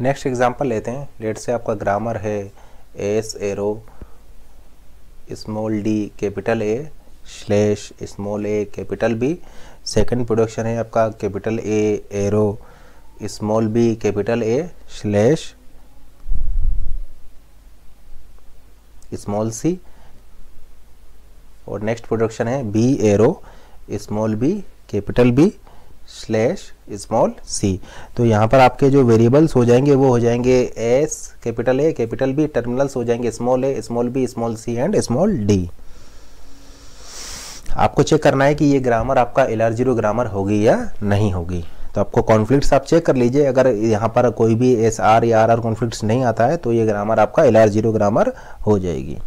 next example लेते हैं late say आपका ग्रामर है S arrow small D capital A slash small A capital B second production है आपका capital A arrow small B capital A slash small C और next production है B arrow small B capital B slash small C तो यहाँ पर आपके जो variables हो जाएंगे वो हो जाएंगे S capital A capital B terminals हो जाएंगे small A small B small C and small D आपको चेक करना है कि ये ग्रामर आपका एल आर जीरो ग्रामर होगी या नहीं होगी तो आपको कॉन्फ्लिक्ट्स आप चेक कर लीजिए अगर यहाँ पर कोई भी एस आर या आर आर कॉन्फ्लिक्ट्स नहीं आता है तो ये ग्रामर आपका एल आर जीरो ग्रामर हो जाएगी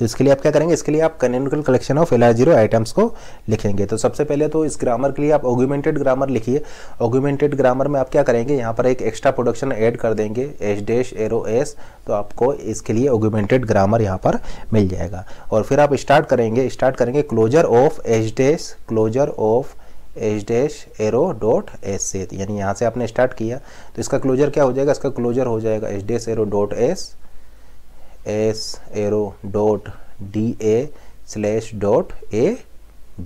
तो इसके लिए आप क्या करेंगे इसके लिए आप canonical collection of L zero items को लिखेंगे तो सबसे पहले तो इस ग्रामर के लिए आप ऑग्यूमेंटेड ग्रामर लिखिए ऑग्यूमेंटेड ग्रामर में आप क्या करेंगे यहाँ पर एक एक्स्ट्रा प्रोडक्शन ऐड कर देंगे एच डैश एरो एस तो आपको इसके लिए ऑग्यूमेंटेड ग्रामर यहाँ पर मिल जाएगा और फिर आप स्टार्ट करेंगे स्टार्ट करेंगे closure of H dash closure of H dash arrow dot S से यानी यहाँ से आपने स्टार्ट किया तो इसका क्लोजर क्या हो जाएगा इसका क्लोजर हो जाएगा H dash arrow dot S S arrow dot D A slash dot A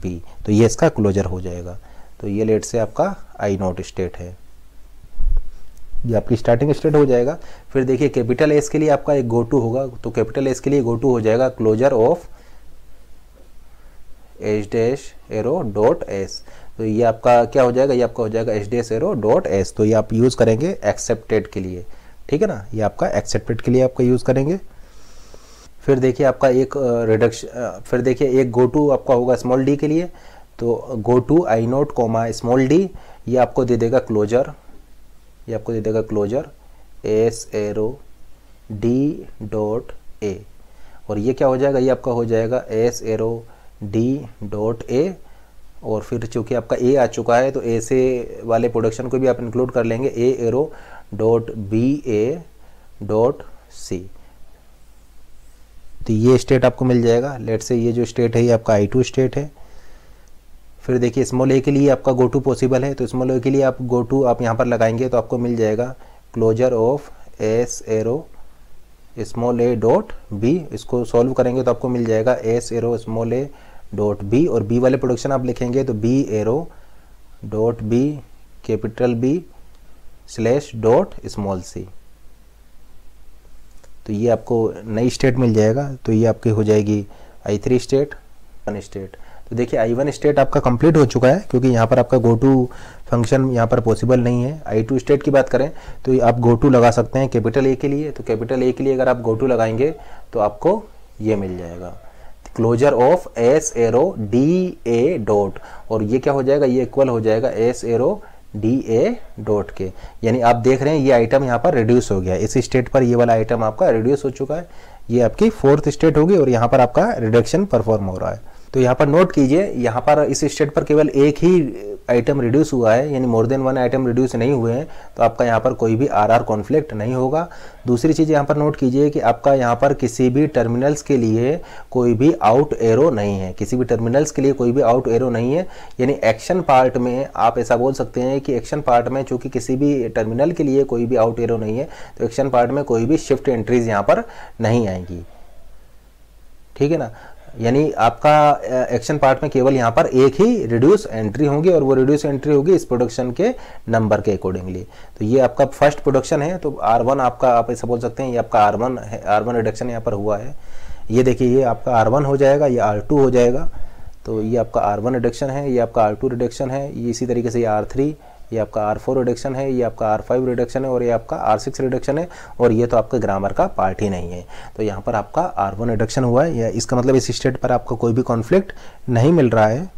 B तो ये इसका क्लोजर हो जाएगा तो ये लेट से आपका आई नॉट स्टेट है ये आपकी स्टार्टिंग स्टेट हो जाएगा फिर देखिए कैपिटल एस के लिए आपका एक गो टू होगा तो कैपिटल एस के लिए गो टू हो जाएगा closure of H dash arrow dot S तो ये आपका क्या हो जाएगा ये आपका हो जाएगा H dash arrow dot S तो ये आप यूज़ करेंगे एक्सेप्टेड के लिए ठीक है ना ये आपका एक्सेप्टेड के लिए आपका यूज़ करेंगे फिर देखिए आपका एक रिडक्शन फिर देखिए एक गो टू आपका होगा स्मॉल डी के लिए तो go to I naught comma small D ये आपको दे देगा क्लोजर ये आपको दे देगा closure S arrow D dot A और ये क्या हो जाएगा ये आपका हो जाएगा S arrow D dot A और फिर चूंकि आपका ए आ चुका है तो ए से वाले प्रोडक्शन को भी आप इंक्लूड कर लेंगे A arrow dot B A dot C तो ये स्टेट आपको मिल जाएगा लेट से ये जो स्टेट है ये आपका आई टू स्टेट है फिर देखिए स्मॉल ए के लिए आपका गो टू पॉसिबल है तो स्मॉल ए के लिए आप गो टू आप यहाँ पर लगाएंगे तो आपको मिल जाएगा closure of S arrow small A dot B इसको सॉल्व करेंगे तो आपको मिल जाएगा S arrow small A dot B और बी वाले प्रोडक्शन आप लिखेंगे तो B arrow dot B capital B slash dot small C तो ये आपको नई स्टेट मिल जाएगा तो ये आपकी हो जाएगी I three state one state तो देखिए आई वन स्टेट आपका कंप्लीट हो चुका है क्योंकि यहाँ पर आपका गो टू फंक्शन यहाँ पर पॉसिबल नहीं है आई टू स्टेट की बात करें तो आप गो टू लगा सकते हैं कैपिटल ए के लिए तो कैपिटल ए के लिए अगर आप गो टू लगाएंगे तो आपको ये मिल जाएगा closure of S arrow D A dot और ये क्या हो जाएगा ये इक्वल हो जाएगा S arrow D A dot के यानी आप देख रहे हैं ये आइटम यहाँ पर रिड्यूस हो गया इस स्टेट पर ये वाला आइटम आपका रिड्यूस हो चुका है ये आपकी फोर्थ स्टेट होगी और यहाँ पर आपका रिडक्शन परफॉर्म हो रहा है तो यहाँ पर नोट कीजिए यहाँ पर इस स्टेट पर केवल एक ही आइटम रिड्यूस हुआ है यानी more than one item reduce नहीं हुए हैं तो आपका यहाँ पर कोई भी आर आर कॉन्फ्लिक्ट नहीं होगा दूसरी चीज़ यहाँ पर नोट कीजिए कि आपका यहाँ पर किसी भी टर्मिनल्स के लिए कोई भी आउट एरो नहीं है किसी भी टर्मिनल्स के लिए कोई भी आउट एरो नहीं है यानी एक्शन पार्ट में आप ऐसा बोल सकते हैं कि एक्शन पार्ट में चूँकि किसी भी टर्मिनल के लिए कोई भी आउट एरो नहीं है तो एक्शन पार्ट में कोई भी शिफ्ट एंट्रीज यहाँ पर नहीं आएंगी ठीक है ना यानी आपका एक्शन पार्ट में केवल यहाँ पर एक ही रिड्यूस एंट्री होगी और वो रिड्यूस एंट्री होगी इस प्रोडक्शन के नंबर के अकॉर्डिंगली तो ये आपका फर्स्ट प्रोडक्शन है तो आर वन आपका आप ऐसा बोल सकते हैं ये आपका आर वन है आर वन रिडक्शन यहाँ पर हुआ है ये देखिए ये आपका आर वन हो जाएगा ये आर टू हो जाएगा तो ये आपका आर वन रिडक्शन है ये आपका आर टू रिडक्शन है ये इसी तरीके से ये आर थ्री ये आपका आर फोर रिडक्शन है ये आपका आर फाइव रिडक्शन है और ये आपका आर सिक्स रिडक्शन है और ये तो आपका ग्रामर का पार्ट ही नहीं है तो यहाँ पर आपका आर वन रिडक्शन हुआ है या इसका मतलब इस स्टेट पर आपका कोई भी कॉन्फ्लिक्ट नहीं मिल रहा है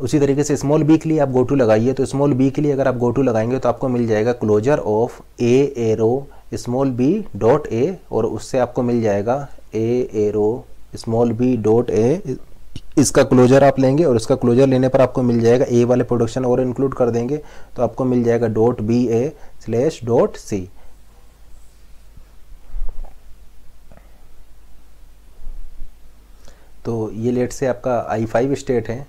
उसी तरीके से स्मॉल बी के लिए आप गोटू लगाइए तो स्मॉल बी के लिए अगर आप गोटू लगाएंगे तो आपको मिल जाएगा closure of A arrow small B dot A और उससे आपको मिल जाएगा A arrow small B dot A इसका क्लोजर आप लेंगे और इसका क्लोजर लेने पर आपको मिल जाएगा ए वाले प्रोडक्शन और इंक्लूड कर देंगे तो आपको मिल जाएगा dot B A slash dot C तो ये लेट से आपका आई फाइव स्टेट है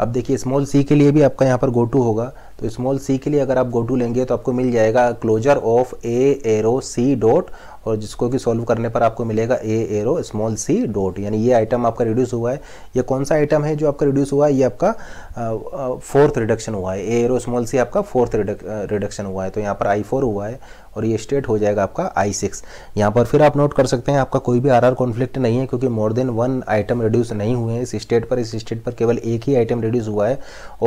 अब देखिए स्मॉल सी के लिए भी आपका यहाँ पर गो टू होगा तो स्मॉल सी के लिए अगर आप गो टू लेंगे तो आपको मिल जाएगा closure of A arrow C dot और जिसको कि सॉल्व करने पर आपको मिलेगा A arrow small C dot यानी ये आइटम आपका रिड्यूस हुआ है ये कौन सा आइटम है जो आपका रिड्यूस हुआ है ये आपका फोर्थ रिडक्शन हुआ है ए एरो स्मॉल सी आपका फोर्थ रिडक्शन हुआ है तो यहाँ पर आई फोर हुआ है और ये स्टेट हो जाएगा आपका आई सिक्स यहाँ पर फिर आप नोट कर सकते हैं आपका कोई भी आर आर कॉन्फ्लिक्ट नहीं है क्योंकि more than one item reduce नहीं हुए हैं इस स्टेट पर इस स्टेट पर केवल एक ही आइटम रिड्यूस हुआ है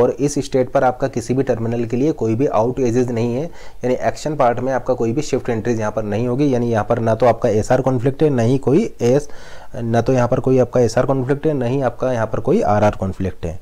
और इस स्टेट पर आपका किसी भी टर्मिनल के लिए कोई भी आउट एजेज नहीं है यानी एक्शन पार्ट में आपका कोई भी शिफ्ट एंट्रीज यहाँ पर नहीं होगी यानी यहाँ पर ना तो आपका एस आर कॉन्फ्लिक्ट है ही कोई एस ना तो यहाँ पर कोई आपका एस आर कॉन्फ्लिक्ट है ना ही आपका यहाँ पर कोई आर आर कॉन्फ्लिक्ट है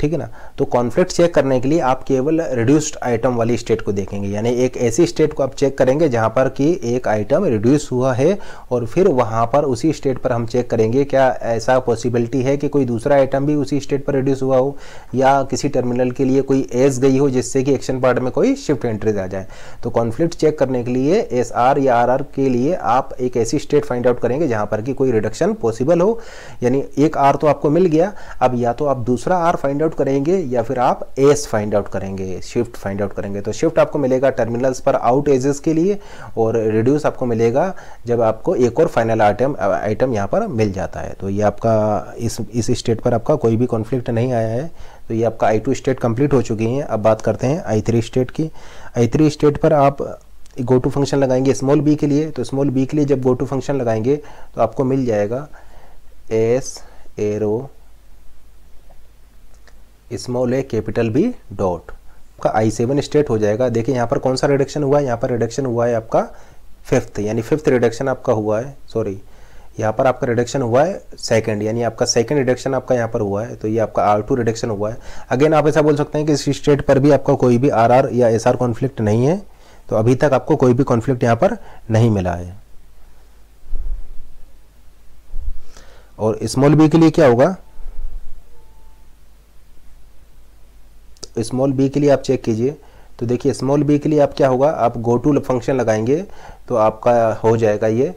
ठीक है ना तो कॉन्फ्लिक्ट चेक करने के लिए आप केवल रिड्यूस्ड आइटम वाली स्टेट को देखेंगे यानी एक ऐसी स्टेट को आप चेक करेंगे जहां पर कि एक आइटम रिड्यूस हुआ है और फिर वहां पर उसी स्टेट पर हम चेक करेंगे क्या ऐसा पॉसिबिलिटी है कि कोई दूसरा आइटम भी उसी स्टेट पर रिड्यूस हुआ हो या किसी टर्मिनल के लिए कोई एस गई हो जिससे कि एक्शन पार्ट में कोई शिफ्ट एंट्रीज आ जाए तो कॉन्फ्लिक्ट चेक करने के लिए एस आर या आर आर के लिए आप एक ऐसी स्टेट फाइंड आउट करेंगे जहाँ पर कि कोई रिडक्शन पॉसिबल हो यानी एक आर तो आपको मिल गया अब या तो आप दूसरा आर फाइंड आउट करेंगे या फिर आप एस फाइंड आउट करेंगे शिफ्ट फाइंड आउट करेंगे तो शिफ्ट आपको मिलेगा टर्मिनल्स पर आउट एजेस के लिए और रिड्यूस आपको मिलेगा जब आपको एक और फाइनल आइटम आइटम यहाँ पर मिल जाता है तो ये आपका इस इस स्टेट पर आपका कोई भी कॉन्फ्लिक्ट नहीं आया है तो ये आपका आई टू स्टेट कंप्लीट हो चुकी है अब बात करते हैं आई थ्री स्टेट की आई थ्री स्टेट पर आप गो टू फंक्शन लगाएंगे स्मॉल बी के लिए तो स्मॉल बी के लिए जब गो टू फंक्शन लगाएंगे तो आपको मिल जाएगा S arrow small A capital B dot आपका आई सेवन स्टेट हो जाएगा देखिए यहाँ पर कौन सा रिडक्शन हुआ है यहाँ पर रिडक्शन हुआ है आपका फिफ्थ यानी फिफ्थ रिडक्शन आपका हुआ है सॉरी यहाँ पर आपका रिडक्शन हुआ है सेकंड यानी आपका सेकंड रिडक्शन आपका यहाँ पर हुआ है तो ये आपका आर टू रिडक्शन हुआ है अगेन आप ऐसा बोल सकते हैं कि इस स्टेट पर भी आपका कोई भी आर आर या एस आर कॉन्फ्लिक्ट नहीं है तो अभी तक आपको कोई भी कॉन्फ्लिक्ट यहाँ पर नहीं मिला है और स्मॉल बी के लिए क्या होगा स्मॉल बी के लिए आप चेक कीजिए तो देखिए स्मॉल बी के लिए आप क्या होगा आप गो टू फंक्शन लगाएंगे तो आपका हो जाएगा ये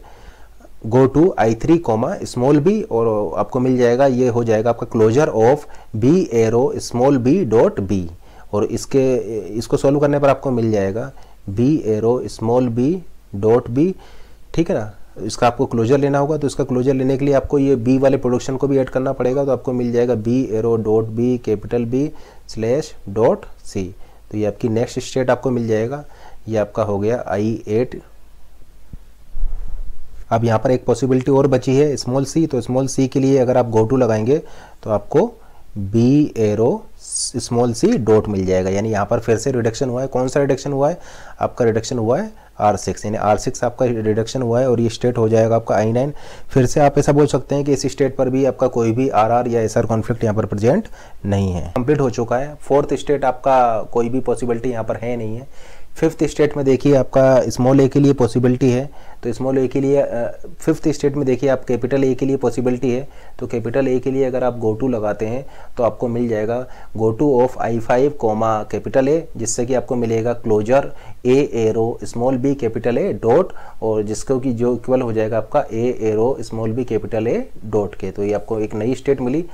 go to I three comma small B और आपको मिल जाएगा ये हो जाएगा आपका closure of B arrow small B dot B और इसके इसको सॉल्व करने पर आपको मिल जाएगा B arrow small B dot B ठीक है ना इसका आपको क्लोजर लेना होगा तो इसका क्लोजर लेने के लिए आपको ये बी वाले प्रोडक्शन को भी ऐड करना पड़ेगा तो आपको मिल जाएगा B arrow dot B capital B slash dot C तो ये आपकी नेक्स्ट स्टेट आपको मिल जाएगा ये आपका हो गया आई एट अब यहाँ पर एक पॉसिबिलिटी और बची है स्मॉल सी तो स्मॉल सी के लिए अगर आप गो टू लगाएंगे तो आपको B arrow small C dot मिल जाएगा यानी यहाँ पर फिर से रिडक्शन हुआ है कौन सा रिडक्शन हुआ है आपका रिडक्शन हुआ है आर सिक्स यानी आर सिक्स आपका रिडक्शन हुआ है और ये स्टेट हो जाएगा आपका आई नाइन फिर से आप ऐसा बोल सकते हैं कि इस स्टेट पर भी आपका कोई भी आर आर या एस आर कॉन्फ्लिक्ट यहाँ पर प्रेजेंट नहीं है कंप्लीट हो चुका है फोर्थ स्टेट आपका कोई भी पॉसिबिलिटी यहाँ पर है नहीं है फिफ्थ स्टेट में देखिए आपका स्मॉल ए के लिए पॉसिबिलिटी है तो स्मॉल ए के लिए फिफ्थ स्टेट में देखिए आप कैपिटल ए के लिए पॉसिबिलिटी है तो कैपिटल ए के लिए अगर आप गो टू लगाते हैं तो आपको मिल जाएगा go to of I five comma capital A जिससे कि आपको मिलेगा closure A arrow small B capital A dot और जिसको कि जो इक्वल हो जाएगा आपका A arrow small B capital A dot के तो ये आपको एक नई स्टेट मिली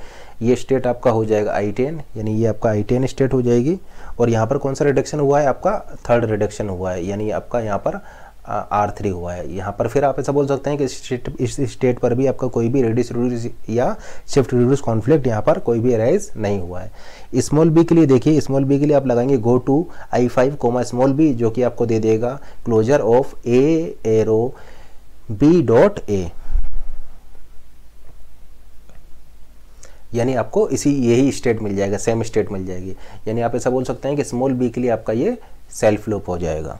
ये स्टेट आपका हो जाएगा आई टेन यानी ये आपका आई टेन स्टेट हो जाएगी और यहाँ पर कौन सा रिडक्शन हुआ है आपका थर्ड रिडक्शन हुआ है यानी आपका यहाँ पर आर थ्री हुआ है यहाँ पर फिर आप ऐसा बोल सकते हैं कि इस स्टेट पर भी आपका कोई भी रेडिस रिड्यूस या शिफ्ट रिड्यूस कॉन्फ्लिक्ट यहाँ पर कोई भी अराइज नहीं हुआ है स्मॉल बी के लिए देखिए स्मॉल बी के लिए आप लगाएंगे go to I five comma small B जो कि आपको दे देगा closure of A arrow B dot A यानी आपको इसी यही स्टेट मिल जाएगा सेम स्टेट मिल जाएगी यानी आप ऐसा बोल सकते हैं कि स्मॉल बी के लिए आपका ये सेल्फ लूप हो जाएगा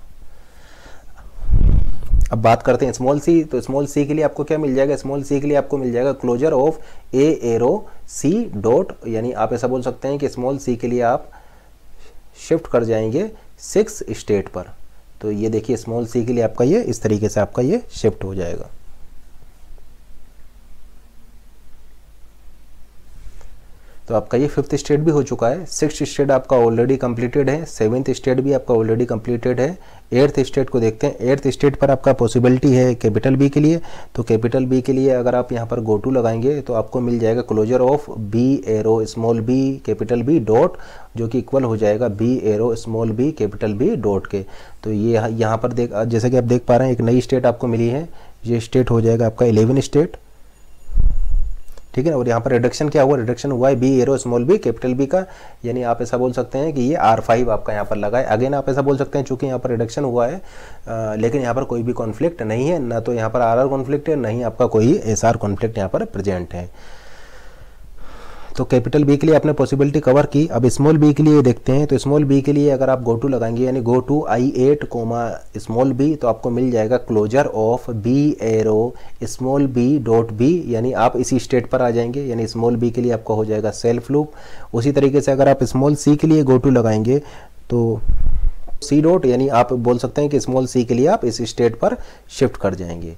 अब बात करते हैं स्मॉल सी तो स्मॉल सी के लिए आपको क्या मिल जाएगा स्मॉल सी के लिए आपको मिल जाएगा closure of A arrow C dot यानी आप ऐसा बोल सकते हैं कि स्मॉल सी के लिए आप शिफ्ट कर जाएंगे सिक्स स्टेट पर तो ये देखिए स्मॉल सी के लिए आपका ये इस तरीके से आपका ये शिफ्ट हो जाएगा तो आपका ये फिफ्थ स्टेट भी हो चुका है सिक्स स्टेट आपका ऑलरेडी कंप्लीटेड है सेवन्थ स्टेट भी आपका ऑलरेडी कंप्लीटेड है एट्थ स्टेट को देखते हैं एट्थ स्टेट पर आपका पॉसिबिलिटी है कैपिटल बी के लिए तो कैपिटल बी के लिए अगर आप यहाँ पर गो टू लगाएंगे तो आपको मिल जाएगा closure of B arrow small B capital B dot जो कि इक्वल हो जाएगा B arrow small B capital B dot के तो ये यहाँ पर देख जैसे कि आप देख पा रहे हैं एक नई स्टेट आपको मिली है ये स्टेट हो जाएगा आपका इलेवन स्टेट ठीक है और यहाँ पर रिडक्शन क्या हुआ रिडक्शन हुआ है B arrow small B capital B का यानी आप ऐसा बोल सकते हैं कि ये आर फाइव आपका यहाँ पर लगा है अगेन आप ऐसा बोल सकते हैं चूंकि यहाँ पर रिडक्शन हुआ है आ, लेकिन यहाँ पर कोई भी कॉन्फ्लिक्ट नहीं है ना तो यहाँ पर आर आर कॉन्फ्लिक्ट है ना ही आपका कोई एस आर कॉन्फ्लिक्ट यहाँ पर प्रेजेंट है तो कैपिटल बी के लिए आपने पॉसिबिलिटी कवर की अब स्मॉल बी के लिए देखते हैं तो स्मॉल बी के लिए अगर आप गो टू लगाएंगे यानी go to I eight comma small B तो आपको मिल जाएगा closure of B arrow small B dot B यानी आप इसी स्टेट पर आ जाएंगे यानी स्मॉल बी के लिए आपका हो जाएगा सेल्फ लूप उसी तरीके से अगर आप स्मॉल सी के लिए गो टू लगाएंगे तो सी डॉट यानी आप बोल सकते हैं कि स्मॉल सी के लिए आप इस स्टेट पर शिफ्ट कर जाएंगे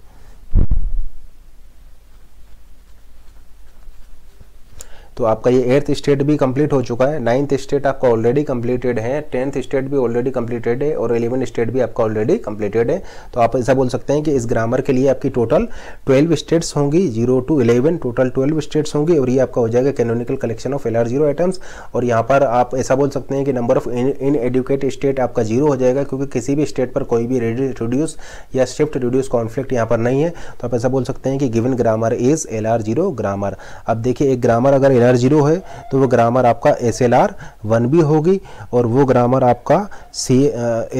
तो आपका ये एट्थ स्टेट भी कंप्लीट हो चुका है नाइन्थ स्टेट आपका ऑलरेडी कंप्लीटेड है टेंथ स्टेट भी ऑलरेडी कंप्लीटेड है और एलेवन स्टेट भी आपका ऑलरेडी कंप्लीटेड है तो आप ऐसा बोल सकते हैं कि इस ग्रामर के लिए आपकी टोटल ट्वेल्व स्टेट्स होंगी zero to eleven total twelve states होंगी और ये आपका हो जाएगा canonical collection of L R zero items और यहाँ पर आप ऐसा बोल सकते हैं कि number of inadequate state आपका जीरो हो जाएगा क्योंकि किसी भी स्टेट पर कोई भी रिड्यूस या शिफ्ट रिड्यूस कॉन्फ्लिक्ट यहाँ पर नहीं है तो आप ऐसा बोल सकते हैं कि given grammar is L R zero grammar अब देखिए एक ग्रामर अगर एल एनआर जीरो है तो वो ग्रामर आपका एस एल आर वन भी होगी और वो ग्रामर आपका C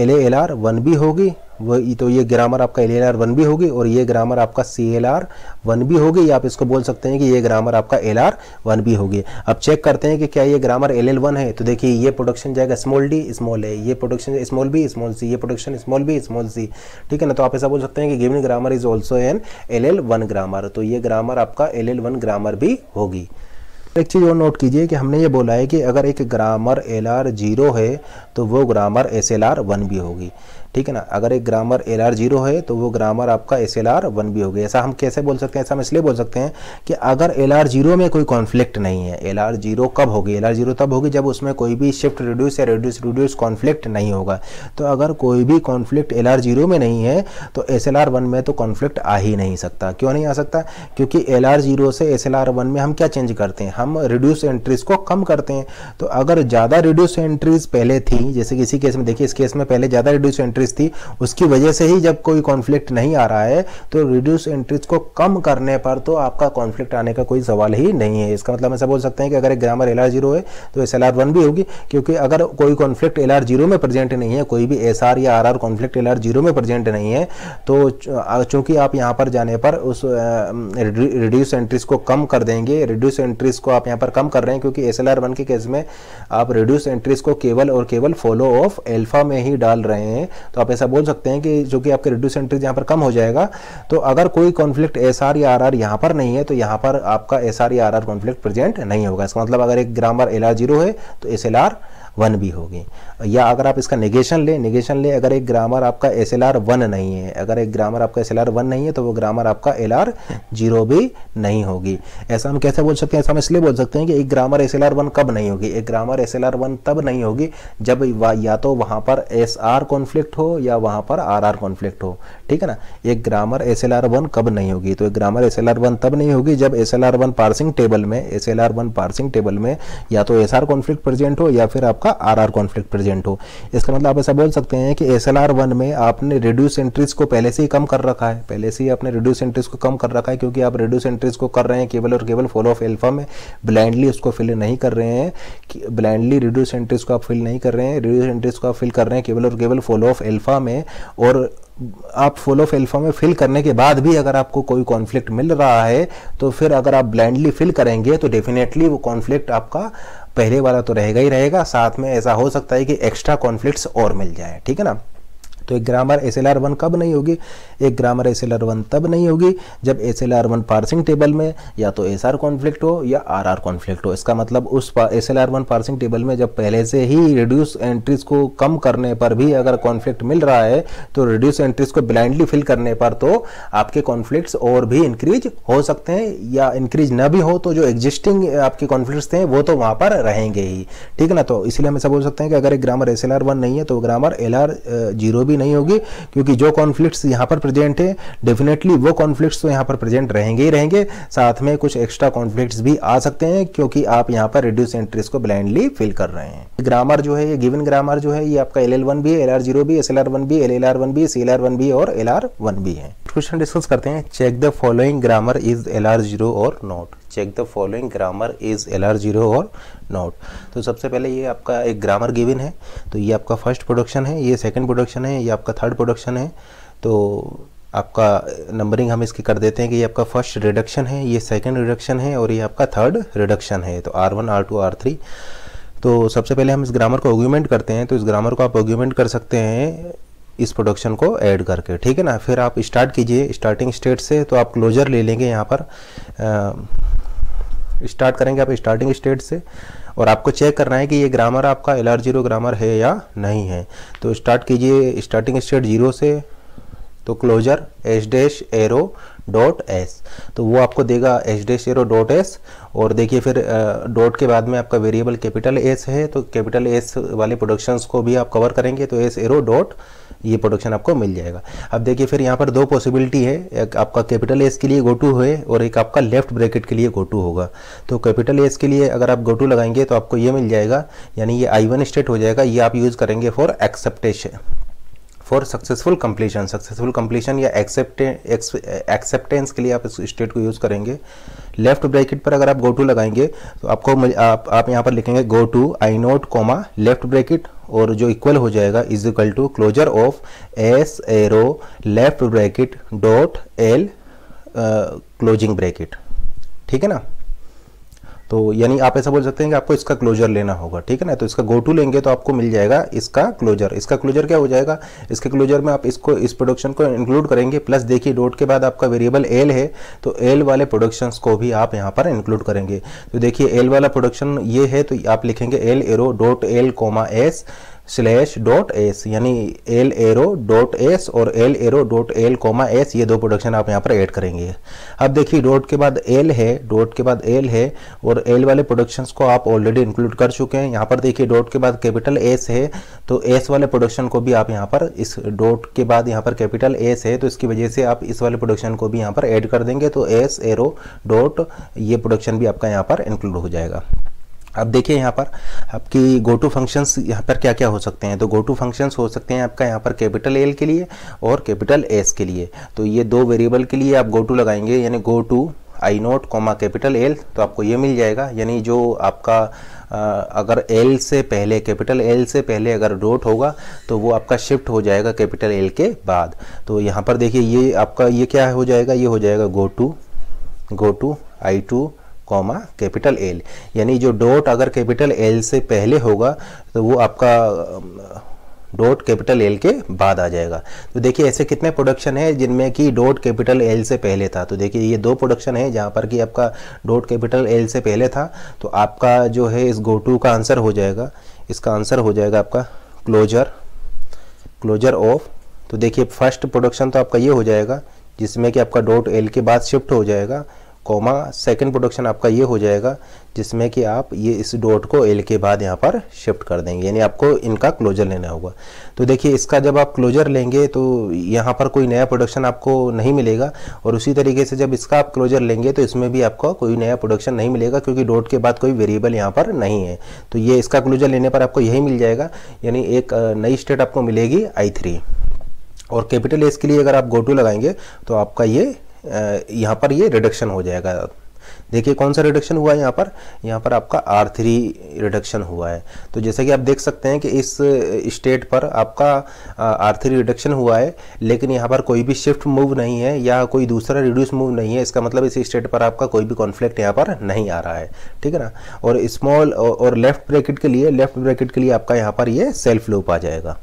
L L R one भी होगी वो तो ये ग्रामर आपका एल एल आर वन भी होगी और ये ग्रामर आपका सी एल आर वन भी होगी या आप इसको बोल सकते हैं कि ये ग्रामर आपका एल आर वन भी होगी अब चेक करते हैं कि क्या ये ग्रामर एल एल वन है तो देखिए ये प्रोडक्शन जाएगा स्मॉल डी स्मॉल ए ये production small B small C ये production small B small C ठीक है ना तो आप ऐसा बोल सकते हैं कि given grammar is also an L L one grammar तो ये ग्रामर आपका एल एल वन ग्रामर भी होगी एक चीज़ और नोट कीजिए कि हमने ये बोला है कि अगर एक ग्रामर एल आर जीरो है तो वो grammar S L R one भी होगी ठीक है ना अगर एक ग्रामर एल आर जीरो है तो वो ग्रामर आपका एस एल आर वन भी हो गया ऐसा हम कैसे बोल सकते हैं ऐसा हम इसलिए बोल सकते हैं कि अगर एल आर जीरो में कोई कॉन्फ्लिक्ट नहीं है एल आर जीरो कब होगी एल आर जीरो तब होगी जब उसमें कोई भी शिफ्ट रिड्यूस या रिड्यूस रिड्यूस कॉन्फ्लिक्ट नहीं होगा तो अगर कोई भी कॉन्फ्लिक्ट एल आर जीरो में नहीं है तो एस एल आर वन में तो कॉन्फ्लिक्ट आ ही नहीं सकता क्यों नहीं आ सकता क्योंकि एल आर जीरो से एस एल आर वन में हम क्या चेंज करते हैं हम रिड्यूस एंट्रीज को कम करते हैं तो अगर ज़्यादा रिड्यूस एंट्रीज पहले थी जैसे किसी केस में देखिए इस केस में पहले ज़्यादा रिड्यूस एंट्री इंट्रेस्ट थी उसकी वजह से ही जब कोई कॉन्फ्लिक्ट नहीं आ रहा है तो रिड्यूस एंट्रीज को कम करने पर तो आपका कॉन्फ्लिक्ट आने का कोई सवाल ही नहीं है इसका मतलब ऐसा बोल सकते हैं कि अगर एक ग्रामर एल जीरो है तो एस एल भी होगी क्योंकि अगर कोई कॉन्फ्लिक्ट एल जीरो में प्रेजेंट नहीं है कोई भी एस या R R conflict L zero में प्रेजेंट नहीं है तो चूंकि आप यहाँ पर जाने पर उस रिड्यूस एंट्रीज को कम कर देंगे रिड्यूस एंट्रीज को आप यहाँ पर कम कर रहे हैं क्योंकि एस एल के केस में आप रिड्यूस एंट्रीज को केवल और केवल फॉलो ऑफ एल्फा में ही डाल रहे हैं तो आप ऐसा बोल सकते हैं कि जो कि आपके एंट्रीज यहाँ पर कम हो जाएगा तो अगर कोई कॉन्फ्लिक्ट एस आर या आर आर यहाँ पर नहीं है तो यहाँ पर आपका एस आर या आर आर कॉन्फ्लिक्ट प्रेजेंट नहीं होगा इसका मतलब अगर एक ग्रामर एल आर जीरो है तो एस एल आर वन भी होगी या अगर आप इसका निगेशन लें निगेशन लें अगर एक ग्रामर आपका एस एल आर वन नहीं है अगर एक ग्रामर आपका एस एल आर वन नहीं है तो वो ग्रामर आपका एल आर जीरो भी नहीं होगी ऐसा हम कैसे बोल सकते हैं ऐसा हम इसलिए बोल सकते हैं कि एक grammar S L R one कब नहीं होगी एक grammar S L R one तब नहीं होगी जब या तो वहाँ पर एस आर कॉन्फ्लिक्ट हो या वहाँ पर आर आर कॉन्फ्लिक्ट हो ठीक है ना एक grammar S L R one कब नहीं होगी तो एक grammar S L R one तब नहीं होगी जब S L R one parsing table में S L R one parsing table में या तो एस आर कॉन्फ्लिक्ट प्रेजेंट हो या फिर आपका आपका आर आर कॉन्फ्लिक्ट प्रेजेंट हो इसका मतलब आप ऐसा बोल सकते हैं कि एस एल आर वन में आपने रिड्यूस एंट्रीज को पहले से ही कम कर रखा है पहले से ही आपने रिड्यूस एंट्रीज को कम कर रखा है क्योंकि आप रिड्यूस एंट्रीज को कर रहे हैं केवल और केवल फॉलो ऑफ एल्फा में ब्लाइंडली उसको फिल नहीं कर रहे हैं ब्लाइंडली रिड्यूस एंट्रीज को आप फिल नहीं कर रहे हैं रिड्यूस एंट्रीज को आप फिल कर रहे हैं केवल और केवल फॉलो ऑफ एल्फा में और आप फॉलो ऑफ एल्फा में फिल करने के बाद भी अगर आपको कोई कॉन्फ्लिक्ट मिल रहा है तो फिर अगर आप ब्लाइंडली फिल करेंगे तो डेफिनेटली वो कॉन्फ्लिक्ट आपका पहले वाला तो रहेगा ही रहेगा साथ में ऐसा हो सकता है कि एक्स्ट्रा कॉन्फ्लिक्ट्स और मिल जाए ठीक है ना तो एक grammar S L R one कब नहीं होगी एक grammar S L R one तब नहीं होगी जब S L R one parsing table में या तो एस आर कॉन्फ्लिक्ट हो या आर आर कॉन्फ्लिक्ट हो इसका मतलब उस S L R one parsing table में जब पहले से ही रिड्यूस एंट्रीज को कम करने पर भी अगर कॉन्फ्लिक्ट मिल रहा है तो रिड्यूस एंट्रीज को ब्लाइंडली फिल करने पर तो आपके कॉन्फ्लिक्ट और भी इंक्रीज हो सकते हैं या इंक्रीज न भी हो तो जो एग्जिस्टिंग आपके कॉन्फ्लिक्ट थे वो तो वहां पर रहेंगे ही ठीक है ना तो इसलिए हम ऐसा बोल सकते हैं कि अगर एक grammar S L R one नहीं है तो ग्रामर एल आर जीरो भी भी नहीं होगी क्योंकि जो कॉन्फ्लिक्ट्स यहाँ पर प्रेजेंट है डेफिनेटली वो कॉन्फ्लिक्ट्स तो यहाँ पर प्रेजेंट रहेंगे ही रहेंगे साथ में कुछ एक्स्ट्रा कॉन्फ्लिक्ट्स भी आ सकते हैं क्योंकि आप यहाँ पर रिड्यूस एंट्रीज को ब्लाइंडली फिल कर रहे हैं ग्रामर जो है ये गिवन ग्रामर जो है ये आपका एल एल वन भी एल आर जीरो भी एस एल आर वन भी एल एल आर वन भी सी एल आर वन भी और एल आर वन भी है क्वेश्चन डिस्कस करते हैं check the following grammar is L R zero और not check the following grammar is L R zero और नॉट तो सबसे पहले ये आपका एक ग्रामर गिविन है तो ये आपका फर्स्ट प्रोडक्शन है ये सेकेंड प्रोडक्शन है ये आपका थर्ड प्रोडक्शन है तो आपका नंबरिंग हम इसकी कर देते हैं कि ये आपका फर्स्ट रिडक्शन है ये सेकेंड रिडक्शन है और ये आपका थर्ड रिडक्शन है तो R one R two R three तो सबसे पहले हम इस ग्रामर को ऑग्यूमेंट करते हैं तो इस ग्रामर को आप ऑग्यूमेंट कर सकते हैं इस प्रोडक्शन को ऐड करके ठीक है ना फिर आप स्टार्ट कीजिए स्टार्टिंग स्टेट से तो आप क्लोजर ले लेंगे यहाँ पर स्टार्ट करेंगे आप स्टार्टिंग स्टेट से और आपको चेक करना है कि ये ग्रामर आपका एल आर जीरो ग्रामर है या नहीं है तो स्टार्ट कीजिए स्टार्टिंग स्टेट जीरो से तो closure H dash arrow dot S तो वो आपको देगा H dash arrow dot S और देखिए फिर डॉट के बाद में आपका वेरिएबल कैपिटल एस है तो कैपिटल एस वाले प्रोडक्शंस को भी आप कवर करेंगे तो एस एरो डॉट ये प्रोडक्शन आपको मिल जाएगा अब देखिए फिर यहाँ पर दो पॉसिबिलिटी है एक आपका कैपिटल एस के लिए गोटू है और एक आपका लेफ्ट ब्रैकेट के लिए गोटू होगा तो कैपिटल एस के लिए अगर आप गोटू लगाएंगे तो आपको ये मिल जाएगा यानी ये आई वन स्टेट हो जाएगा ये आप यूज़ करेंगे for acceptation for successful completion successful completion या एक्सेप्टेंस के लिए आप इस स्टेट को यूज़ करेंगे लेफ्ट ब्रैकेट पर अगर आप गो टू लगाएंगे तो आपको आप, आप यहाँ पर लिखेंगे go to I naught comma left bracket और जो इक्वल हो जाएगा is equal to closure of S arrow left bracket dot L closing bracket ठीक है ना तो यानी आप ऐसा बोल सकते हैं कि आपको इसका क्लोजर लेना होगा ठीक है ना तो इसका गो टू लेंगे तो आपको मिल जाएगा इसका क्लोजर इसका क्लोजर क्या हो जाएगा इसके क्लोजर में आप इसको इस प्रोडक्शन को इंक्लूड करेंगे प्लस देखिए डोट के बाद आपका वेरिएबल एल है तो एल वाले प्रोडक्शन को भी आप यहाँ पर इंक्लूड करेंगे तो देखिए एल वाला प्रोडक्शन ये है तो आप लिखेंगे L arrow dot L comma S slash dot S यानी एल एरो डॉट एस और L arrow dot L comma S ये दो प्रोडक्शन आप यहाँ पर ऐड करेंगे अब देखिए डॉट के बाद एल है डॉट के बाद एल है और एल वाले प्रोडक्शंस को आप ऑलरेडी इंक्लूड कर चुके हैं यहाँ पर देखिए डॉट के बाद कैपिटल एस है तो एस वाले प्रोडक्शन को भी आप यहाँ पर इस डॉट के बाद यहाँ पर कैपिटल एस है तो इसकी वजह से आप इस वाले प्रोडक्शन को भी यहाँ पर ऐड कर देंगे तो एस एरो डॉट ये प्रोडक्शन भी आपका यहाँ पर इंक्लूड हो जाएगा अब देखिए यहाँ पर आपकी गो टू फंक्शंस यहाँ पर क्या क्या हो सकते हैं तो गो टू फंक्शंस हो सकते हैं आपका यहाँ पर कैपिटल एल के लिए और कैपिटल एस के लिए तो ये दो वेरिएबल के लिए आप गो टू लगाएंगे यानी go to I naught comma capital L तो आपको ये मिल जाएगा यानी जो आपका आ, अगर एल से पहले कैपिटल एल से पहले अगर डोट होगा तो वो आपका शिफ्ट हो जाएगा कैपिटल एल के बाद तो यहाँ पर देखिए ये आपका ये क्या हो जाएगा ये हो जाएगा go to go to I two comma capital L यानी जो डॉट अगर कैपिटल एल से पहले होगा तो वो आपका डॉट कैपिटल एल के बाद आ जाएगा तो देखिए ऐसे कितने प्रोडक्शन है जिनमें कि डॉट कैपिटल एल से पहले था तो देखिए ये दो प्रोडक्शन है जहाँ पर कि आपका डॉट कैपिटल एल से पहले था तो आपका जो है इस गो टू का आंसर हो जाएगा इसका आंसर हो जाएगा आपका क्लोजर क्लोजर ऑफ तो देखिए फर्स्ट प्रोडक्शन तो आपका ये हो जाएगा जिसमें कि आपका डॉट एल के बाद शिफ्ट हो जाएगा कॉमा सेकंड प्रोडक्शन आपका ये हो जाएगा जिसमें कि आप ये इस डॉट को एल के बाद यहाँ पर शिफ्ट कर देंगे यानी आपको इनका क्लोजर लेना होगा तो देखिए इसका जब आप क्लोजर लेंगे तो यहाँ पर कोई नया प्रोडक्शन आपको नहीं मिलेगा और उसी तरीके से जब इसका आप क्लोजर लेंगे तो इसमें भी आपको कोई नया प्रोडक्शन नहीं मिलेगा क्योंकि डॉट के बाद कोई वेरिएबल यहाँ पर नहीं है तो ये इसका क्लोजर लेने पर आपको यही मिल जाएगा यानी एक नई स्टेट आपको मिलेगी आई और कैपिटल एस के लिए अगर आप गोटू लगाएंगे तो आपका ये यहाँ पर ये रिडक्शन हो जाएगा देखिए कौन सा रिडक्शन हुआ है यहाँ पर यहाँ पर आपका आर थ्री रिडक्शन हुआ है तो जैसा कि आप देख सकते हैं कि इस स्टेट पर आपका आर थ्री रिडक्शन हुआ है लेकिन यहाँ पर कोई भी शिफ्ट मूव नहीं है या कोई दूसरा रिड्यूस मूव नहीं है इसका मतलब इस स्टेट पर आपका कोई भी कॉन्फ्लिक्ट यहाँ पर नहीं आ रहा है ठीक है ना और स्मॉल और लेफ्ट ब्रैकेट के लिए लेफ्ट ब्रैकेट के लिए आपका यहाँ पर ये सेल्फ लूप आ जाएगा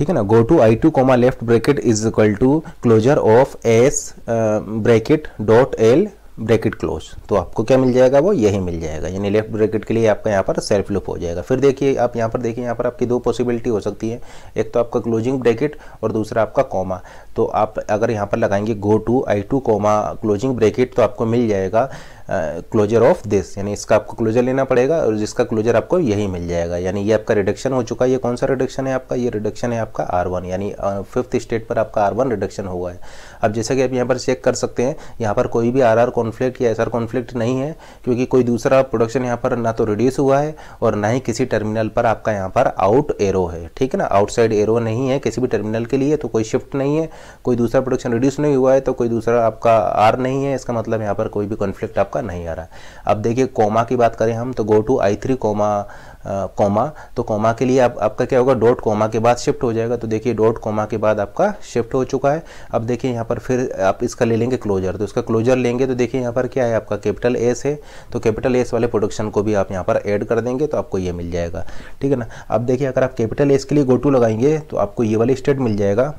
ठीक है ना go to I two comma left bracket is equal to closure of S bracket dot L bracket close तो आपको क्या मिल जाएगा वो यही मिल जाएगा यानी लेफ्ट ब्रैकेट के लिए आपका यहाँ पर सेल्फ लुप हो जाएगा फिर देखिए आप यहाँ पर देखिए यहाँ पर आपकी दो पॉसिबिलिटी हो सकती है एक तो आपका क्लोजिंग ब्रैकेट और दूसरा आपका कॉमा तो आप अगर यहाँ पर लगाएंगे go to I two comma closing bracket तो आपको मिल जाएगा क्लोजर ऑफ दिस यानी इसका आपको क्लोजर लेना पड़ेगा और जिसका क्लोजर आपको यही मिल जाएगा यानी ये आपका रिडक्शन हो चुका है ये कौन सा रिडक्शन है आपका ये रिडक्शन है आपका आर वन यानी फिफ्थ स्टेट पर आपका आर वन रिडक्शन हुआ है अब जैसा कि आप यहाँ पर चेक कर सकते हैं यहाँ पर कोई भी आर आर कॉन्फ्लिक्ट या एस आर कॉन्फ्लिक्ट नहीं है क्योंकि कोई दूसरा प्रोडक्शन यहाँ पर ना तो रिड्यूस हुआ है और ना ही किसी टर्मिनल पर आपका यहाँ पर आउट एरो है ठीक है ना आउटसाइड एरो नहीं है किसी भी टर्मिनल के लिए तो कोई शिफ्ट नहीं है कोई दूसरा प्रोडक्शन रिड्यूस नहीं हुआ है तो कोई दूसरा आपका आर नहीं है इसका मतलब यहाँ पर कोई भी कॉन्फ्लिक्ट आपका आपका नहीं आ रहा अब देखिए कोमा की बात करें हम तो go to I three comma comma तो कोमा के लिए आप, आपका क्या होगा डॉट कोमा के बाद शिफ्ट हो जाएगा तो देखिए डॉट कोमा के बाद आपका शिफ्ट हो चुका है अब देखिए यहाँ पर फिर आप इसका ले लेंगे क्लोजर तो इसका क्लोजर लेंगे तो देखिए यहाँ पर क्या है आपका कैपिटल एस है तो कैपिटल एस वाले प्रोडक्शन को भी आप यहाँ पर ऐड कर देंगे तो आपको ये मिल जाएगा ठीक है ना अब देखिए अगर आप कैपिटल एस के लिए गो टू लगाएंगे तो आपको ये वाली स्टेट मिल जाएगा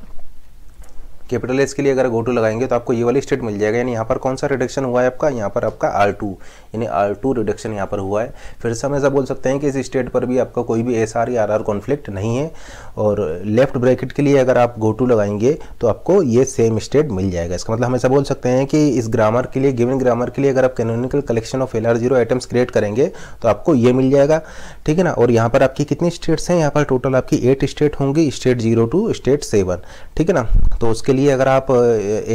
कैपिटल एस के लिए अगर गोटू लगाएंगे तो आपको ये वाली स्टेट मिल जाएगा यानी यहाँ पर कौन सा रिडक्शन हुआ है आपका यहाँ पर आपका आर टू यानी आर टू रिडक्शन यहाँ पर हुआ है फिर से हम ऐसा बोल सकते हैं कि इस स्टेट पर भी आपका कोई भी एस आर या आर आर कॉन्फ्लिक्ट नहीं है और लेफ्ट ब्रैकेट के लिए अगर आप गोटू लगाएंगे तो आपको ये सेम स्टेट मिल जाएगा इसका मतलब हम ऐसा बोल सकते हैं कि इस ग्रामर के लिए गिवन ग्रामर के लिए अगर आप canonical collection of L R zero items create करेंगे तो आपको ये मिल जाएगा ठीक है ना और यहाँ पर आपकी कितनी स्टेट्स हैं यहाँ पर टोटल आपकी एट स्टेट होंगी state zero to state seven ठीक है ना तो उसके लिए लिए अगर आप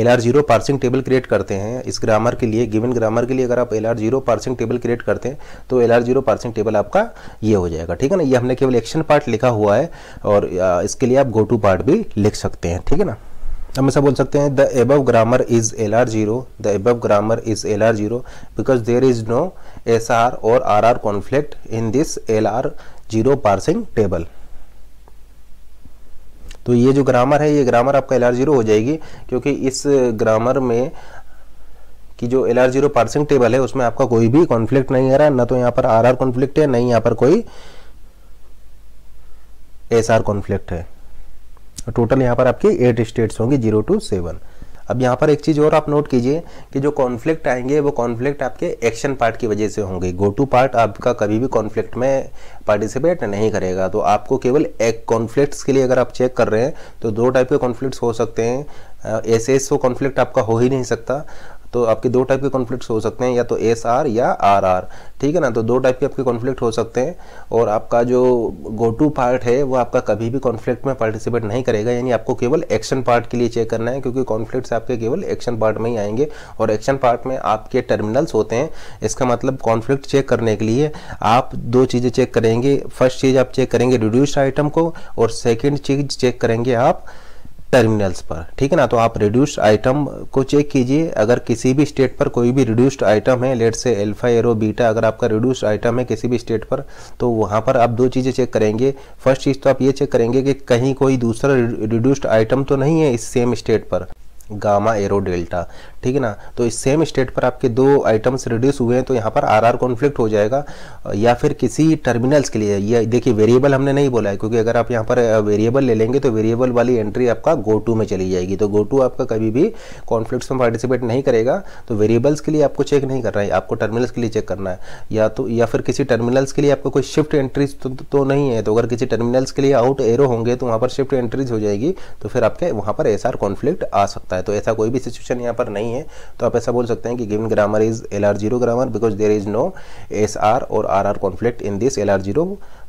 L R zero parsing table create करते हैं इस ग्रामर के लिए गिवन ग्रामर के लिए अगर आप L R zero parsing table create करते हैं तो L R zero parsing table आपका ये हो जाएगा ठीक है ना ये हमने केवल एक्शन पार्ट लिखा हुआ है और इसके लिए आप गो टू पार्ट भी लिख सकते हैं ठीक है ना हम ऐसा बोल सकते हैं the above grammar is L R zero the above grammar is L R zero because there is no S R और R R conflict in this L R zero parsing table तो ये जो ग्रामर है ये grammar आपका L R zero हो जाएगी क्योंकि इस ग्रामर में कि जो L R zero parsing table है उसमें आपका कोई भी कॉन्फ्लिक्ट नहीं आ रहा है ना तो यहाँ पर आर आर कॉन्फ्लिक्ट है नहीं यहाँ पर कोई एस आर कॉन्फ्लिक्ट है टोटल यहाँ पर आपकी एट स्टेट्स होंगी जीरो टू सेवन अब यहाँ पर एक चीज़ और आप नोट कीजिए कि जो कॉन्फ्लिक्ट आएंगे वो कॉन्फ्लिक्ट आपके एक्शन पार्ट की वजह से होंगे गो टू पार्ट आपका कभी भी कॉन्फ्लिक्ट में पार्टिसिपेट नहीं करेगा तो आपको केवल एक कॉन्फ्लिक्ट्स के लिए अगर आप चेक कर रहे हैं तो दो टाइप के कॉन्फ्लिक्ट्स हो सकते हैं ऐसे ऐसे कॉन्फ्लिक्ट आपका हो ही नहीं सकता तो आपके दो टाइप के कॉन्फ्लिक्ट हो सकते हैं या तो एस आर या आर आर ठीक है ना तो दो टाइप के आपके कॉन्फ्लिक्ट हो सकते हैं और आपका जो गो टू पार्ट है वो आपका कभी भी कॉन्फ्लिक्ट में पार्टिसिपेट नहीं करेगा यानी आपको केवल एक्शन पार्ट के लिए चेक करना है क्योंकि कॉन्फ्लिक्ट आपके केवल एक्शन पार्ट में ही आएंगे और एक्शन पार्ट में आपके टर्मिनल्स होते हैं इसका मतलब कॉन्फ्लिक्ट चेक करने के लिए आप दो चीज़ें चेक करेंगे फर्स्ट चीज़ आप चेक करेंगे रिड्यूस्ड आइटम को और सेकेंड चीज़ चेक करेंगे आप टर्मिनल्स पर ठीक है ना तो आप रिड्यूस्ड आइटम को चेक कीजिए अगर किसी भी स्टेट पर कोई भी रिड्यूस्ड आइटम है let's say alpha arrow beta अगर आपका रिड्यूस्ड आइटम है किसी भी स्टेट पर तो वहाँ पर आप दो चीज़ें चेक करेंगे फर्स्ट चीज़ तो आप ये चेक करेंगे कि कहीं कोई दूसरा रिड्यूस्ड आइटम तो नहीं है इस सेम स्टेट पर गामा एरो डेल्टा ठीक है ना तो इस सेम स्टेट पर आपके दो आइटम्स रिड्यूस हुए हैं तो यहाँ पर आर आर कॉन्फ्लिक्ट हो जाएगा या फिर किसी टर्मिनल्स के लिए या देखिए वेरिएबल हमने नहीं बोला है क्योंकि अगर आप यहाँ पर वेरिएबल ले लेंगे तो वेरिएबल वाली एंट्री आपका गो टू में चली जाएगी तो गो टू आपका कभी भी कॉन्फ्लिक्ट में पार्टिसिपेट नहीं करेगा तो वेरिएबल्स के लिए आपको चेक नहीं करना है आपको टर्मिनल्स के लिए चेक करना है या तो या फिर किसी टर्मिनल्स के लिए आपको कोई शिफ्ट एंट्रीज तो, तो, तो, नहीं है तो अगर किसी टर्मिनल्स के लिए आउट एरो होंगे तो वहाँ पर शिफ्ट एंट्रीज हो जाएगी तो फिर आपके वहाँ पर एस आर कॉन्फ्लिक्ट आ सकता है तो ऐसा कोई भी सिचुएशन यहाँ पर नहीं है है तो आप ऐसा बोल सकते हैं कि given grammar is L R zero grammar because there is no S R और R R conflict in this L R zero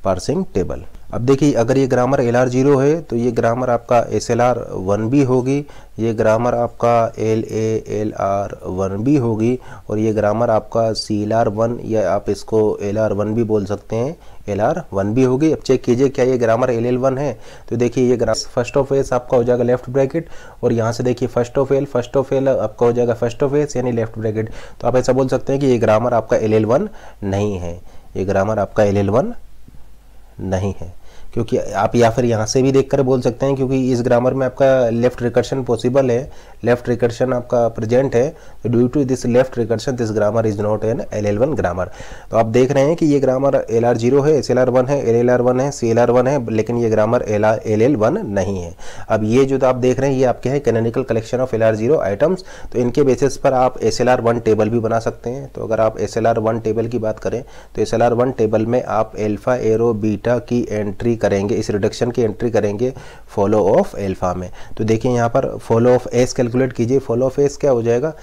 parsing table अब देखिए अगर ये ग्रामर एल आर जीरो है तो ये ग्रामर आपका एस एल आर वन बी होगी ये ग्रामर आपका L A L R one बी होगी और ये ग्रामर आपका सी एल आर वन या आप इसको एल आर वन भी बोल सकते हैं एल आर वन भी होगी अब चेक कीजिए क्या ये ग्रामर एल एल वन है तो देखिए ये ग्रास फर्स्ट ऑफ एस आपका हो जाएगा लेफ्ट ब्रैकेट और यहाँ से देखिए first of L first of L आपका हो जाएगा फर्स्ट ऑफ एस यानी लेफ्ट ब्रैकेट तो आप ऐसा बोल सकते हैं कि ये ग्रामर आपका एल एल वन नहीं है ये ग्रामर आपका एल एल वन नहीं है क्योंकि आप या फिर यहाँ से भी देख कर बोल सकते हैं क्योंकि इस ग्रामर में आपका लेफ्ट रिकर्शन पॉसिबल है लेफ्ट रिकर्शन आपका प्रेजेंट है तो due to this left recursion this grammar is not an L L one grammar तो आप देख रहे हैं कि ये ग्रामर एल आर जीरो है एस एल आर वन है एल एल आर वन है सी एल आर वन है लेकिन ये grammar L R L L one नहीं है अब ये जो आप देख रहे हैं ये आपके हैं canonical collection of L R zero items तो इनके बेसिस पर आप S L R one table भी बना सकते हैं तो अगर आप S L R one table की बात करें तो S L R one table में आप एल्फा एरो बीटा की एंट्री करेंगे इस रिडक्शन की एंट्री करेंगे फॉलो ऑफ एल्फा में तो देखिए यहाँ पर फॉलो ऑफ एस कैलकुलेट कीजिए फॉलो ऑफ एस क्या हो जाएगा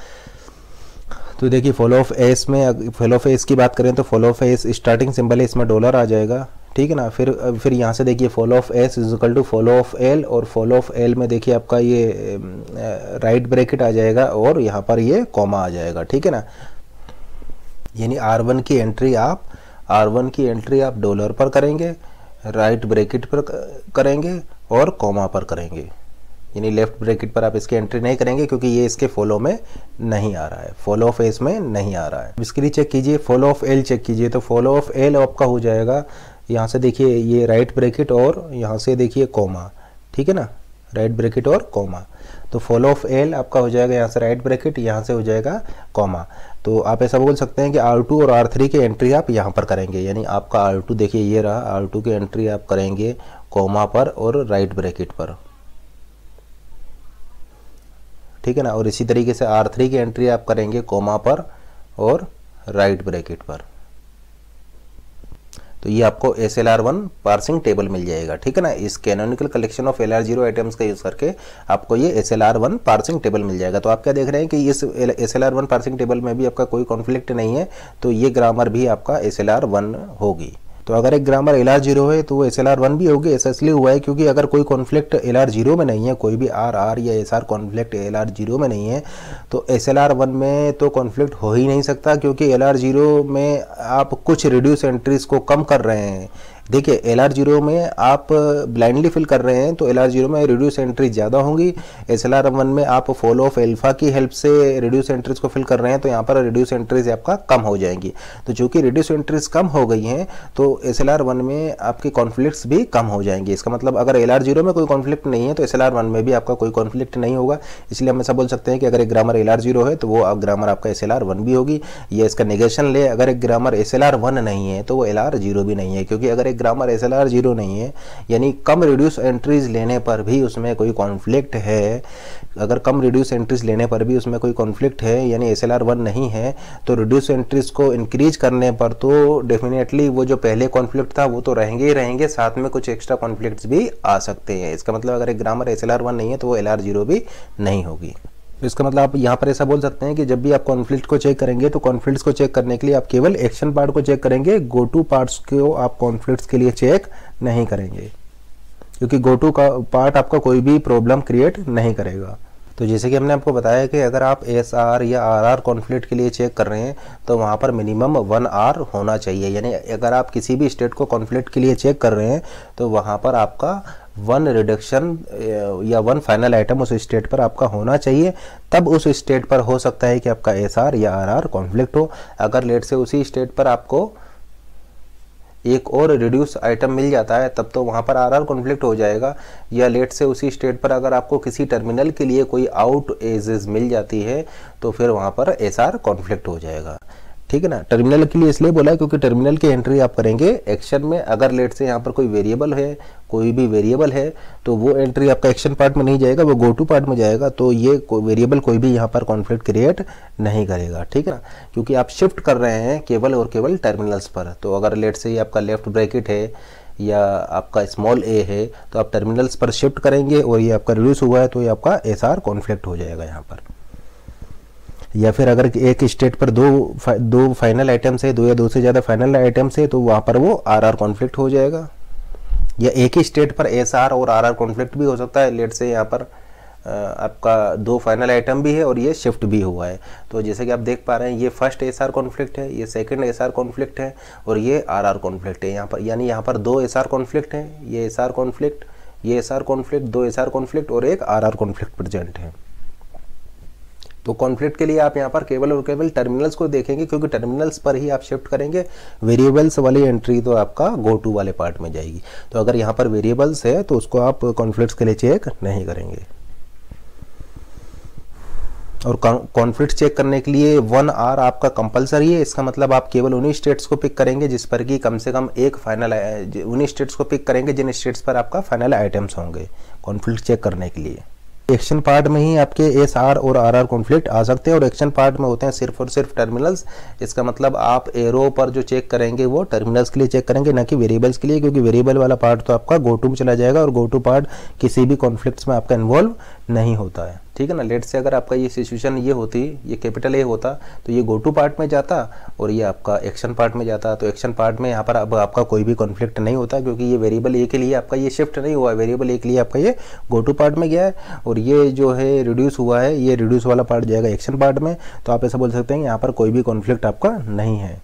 तो देखिए फॉलो ऑफ एस में फॉलो ऑफ एस की बात करें तो follow of S starting symbol है इसमें डॉलर आ जाएगा ठीक है ना फिर फिर यहाँ से देखिए follow of S is equal to follow of L और फॉलो ऑफ एल में देखिए आपका ये राइट ब्रैकेट आ जाएगा और यहाँ पर ये कॉमा आ जाएगा ठीक है ना यानी आर वन की एंट्री आप आर वन की एंट्री आप डॉलर पर करेंगे राइट ब्रैकेट पर करेंगे और कॉमा पर करेंगे यानी लेफ्ट ब्रैकेट पर आप इसकी एंट्री नहीं करेंगे क्योंकि ये इसके फॉलो में नहीं आ रहा है फॉलो ऑफ एस में नहीं आ रहा है इसके लिए चेक कीजिए फॉलो ऑफ एल चेक कीजिए तो फॉलो ऑफ एल आपका हो जाएगा यहाँ से देखिए ये राइट ब्रैकेट और यहाँ से देखिए कॉमा ठीक है ना राइट ब्रैकेट और कॉमा तो फॉलो ऑफ एल आपका हो जाएगा यहाँ से राइट ब्रैकेट यहाँ से हो जाएगा कॉमा तो आप ऐसा बोल सकते हैं कि R2 और R3 थ्री की एंट्री आप यहाँ पर करेंगे यानी आपका R2 देखिए ये रहा R2 की एंट्री आप करेंगे कॉमा पर और राइट ब्रैकेट पर ठीक है ना और इसी तरीके से R3 की एंट्री आप करेंगे कॉमा पर और राइट ब्रैकेट पर तो ये आपको S L R one parsing table मिल जाएगा ठीक है ना इस canonical collection of L R zero items का यूज़ करके आपको ये S L R one parsing table मिल जाएगा तो आप क्या देख रहे हैं कि इस S L R one parsing table में भी आपका कोई कॉन्फ्लिक्ट नहीं है तो ये ग्रामर भी आपका एस एल आर वन होगी तो अगर एक ग्रामर एल आर जीरो है तो वो एस एल आर वन भी होगी ऐसा इसलिए हुआ है क्योंकि अगर कोई कॉन्फ्लिक्ट एल आर जीरो में नहीं है कोई भी आर आर या S R conflict L R zero में नहीं है तो एस एल आर वन में तो कॉन्फ्लिक्ट हो ही नहीं सकता क्योंकि एल आर जीरो में आप कुछ रिड्यूस एंट्रीज को कम कर रहे हैं देखिए एल आर जीरो में आप ब्लाइंडली फिल कर रहे हैं तो एल आर जीरो में रिड्यूस एंट्री ज़्यादा होंगी एस एल आर वन में आप फॉलो ऑफ एल्फा की हेल्प से रिड्यूस एंट्रीज को फिल कर रहे हैं तो यहाँ पर रिड्यूस एंट्रीज आपका कम हो जाएंगी तो चूंकि रिड्यूस एंट्रीज कम हो गई हैं तो एस एल आर वन में आपके कॉन्फ्लिक्ट भी कम हो जाएंगे इसका मतलब अगर एल आर जीरो में कोई कॉन्फ्लिक्ट नहीं है तो एस एल आर वन में भी आपका कोई कॉन्फ्लिक्ट नहीं होगा इसलिए हम ऐसा बोल सकते हैं कि अगर एक ग्रामर एल आर जीरो है तो वो ग्रामर आपका एस एल आर वन भी होगी या इसका निगेशन ले अगर एक grammar S L R one नहीं है तो वो एल आर जीरो भी नहीं है क्योंकि अगर ग्रामर एस जीरो नहीं है यानी कम रिड्यूस एंट्रीज लेने पर भी उसमें कोई कॉन्फ्लिक्ट है अगर कम रिड्यूस एंट्रीज लेने पर भी उसमें कोई कॉन्फ्लिक्ट है यानी एस एल वन नहीं है तो रिड्यूस एंट्रीज को इंक्रीज करने पर तो डेफिनेटली वो जो पहले कॉन्फ्लिक्ट था वो तो रहेंगे ही रहेंगे साथ में कुछ एक्स्ट्रा कॉन्फ्लिक्ट भी आ सकते हैं इसका मतलब अगर एक ग्रामर एस एल वन नहीं है तो वो एल भी नहीं होगी तो इसका मतलब आप यहाँ पर ऐसा बोल सकते हैं कि जब भी आप कॉन्फ्लिक्ट को चेक करेंगे तो कॉन्फ्लिक्ट को चेक करने के लिए आप केवल एक्शन पार्ट को चेक करेंगे गो टू पार्ट्स को आप कॉन्फ्लिक्ट के लिए चेक नहीं करेंगे क्योंकि गो टू का पार्ट आपका कोई भी प्रॉब्लम क्रिएट नहीं करेगा तो जैसे कि हमने आपको बताया कि अगर आप एस आर या आर आर कॉन्फ्लिक्ट के लिए चेक कर रहे हैं तो वहाँ पर मिनिमम वन आर होना चाहिए यानी अगर आप किसी भी स्टेट को कॉन्फ्लिक्ट के लिए चेक कर रहे हैं तो वहाँ पर आपका वन रिडक्शन uh, या वन फाइनल आइटम उस स्टेट पर आपका होना चाहिए तब उस स्टेट पर हो सकता है कि आपका एस या आर कॉन्फ्लिक्ट हो अगर लेट से उसी स्टेट पर आपको एक और रिड्यूस आइटम मिल जाता है तब तो वहाँ पर आर आर कॉन्फ्लिक्ट हो जाएगा या लेट से उसी स्टेट पर अगर आपको किसी टर्मिनल के लिए कोई आउट एजेस मिल जाती है तो फिर वहाँ पर एस आर कॉन्फ्लिक्ट हो जाएगा ठीक है ना टर्मिनल के लिए इसलिए बोला है क्योंकि टर्मिनल की एंट्री आप करेंगे एक्शन में अगर लेट से यहाँ पर कोई वेरिएबल है कोई भी वेरिएबल है तो वो एंट्री आपका एक्शन पार्ट में नहीं जाएगा वो गो टू पार्ट में जाएगा तो ये को, वेरिएबल कोई भी यहाँ पर कॉन्फ्लिक्ट क्रिएट नहीं करेगा ठीक है ना क्योंकि आप शिफ्ट कर रहे हैं केवल और केवल टर्मिनल्स पर तो अगर लेट से आपका लेफ्ट ब्रैकेट है या आपका स्मॉल ए है तो आप टर्मिनल्स पर शिफ्ट करेंगे और ये आपका रिड्यूस हुआ है तो ये आपका एस आर कॉन्फ्लिक्ट हो जाएगा यहाँ पर या फिर अगर एक स्टेट पर दो फा, दो फाइनल आइटम्स है दो या दो से ज़्यादा फाइनल आइटम्स है तो वहाँ पर वो आर आर कॉन्फ्लिक्ट हो जाएगा या एक ही स्टेट पर एस आर और आर आर कॉन्फ्लिक्ट भी हो सकता है लेट से यहाँ पर आपका दो फाइनल आइटम भी है और ये शिफ्ट भी हुआ है तो जैसे कि आप देख पा रहे हैं ये फर्स्ट एस आर कॉन्फ्लिक्ट है ये सेकंड एस आर कॉन्फ्लिक्ट है और ये आर आर कॉन्फ्लिक्ट है यहाँ पर यानी यहाँ पर दो एस आर कॉन्फ्लिक्ट है ये एस आर कॉन्फ्लिक्ट ये एस आर कॉन्फ्लिक्ट दो एस आर कॉन्फ्लिक्ट और एक आर आर कॉन्फ्लिक्ट प्रजेंट है तो कॉन्फ्लिक्ट के लिए आप यहाँ पर केवल और केवल टर्मिनल्स को देखेंगे क्योंकि टर्मिनल्स पर ही आप शिफ्ट करेंगे वेरिएबल्स वाली एंट्री तो आपका गो टू वाले पार्ट में जाएगी तो अगर यहाँ पर वेरिएबल्स है तो उसको आप कॉन्फ्लिक्ट के लिए चेक नहीं करेंगे और कॉन्फ्लिक्ट चेक करने के लिए वन आर आपका कंपलसरी है इसका मतलब आप केवल उन्हीं स्टेट्स को पिक करेंगे जिस पर कि कम से कम एक फाइनल उन्हीं स्टेट्स को पिक करेंगे जिन स्टेट्स पर आपका फाइनल आइटम्स होंगे कॉन्फ्लिक्ट चेक करने के लिए एक्शन पार्ट में ही आपके एस आर और आर आर कॉन्फ्लिक्ट आ सकते हैं और एक्शन पार्ट में होते हैं सिर्फ और सिर्फ टर्मिनल्स इसका मतलब आप एरो पर जो चेक करेंगे वो टर्मिनल्स के लिए चेक करेंगे ना कि वेरिएबल्स के लिए क्योंकि वेरिएबल वाला पार्ट तो आपका गो टू में चला जाएगा और गो टू पार्ट किसी भी कॉन्फ्लिक्ट में आपका इन्वॉल्व नहीं होता है ठीक है ना लेट से अगर आपका ये सिचुएशन ये होती ये कैपिटल ए होता तो ये गो टू पार्ट में जाता और ये आपका एक्शन पार्ट में जाता तो एक्शन पार्ट में यहाँ पर अब आपका कोई भी कॉन्फ्लिक्ट नहीं होता क्योंकि ये वेरिएबल ए के लिए आपका ये शिफ्ट नहीं हुआ वेरिएबल ए के लिए आपका ये गो टू पार्ट में गया है और ये जो है रिड्यूस हुआ है ये रिड्यूस वाला पार्ट जाएगा एक्शन पार्ट में तो आप ऐसा बोल सकते हैं यहाँ पर कोई भी कॉन्फ्लिक्ट आपका नहीं है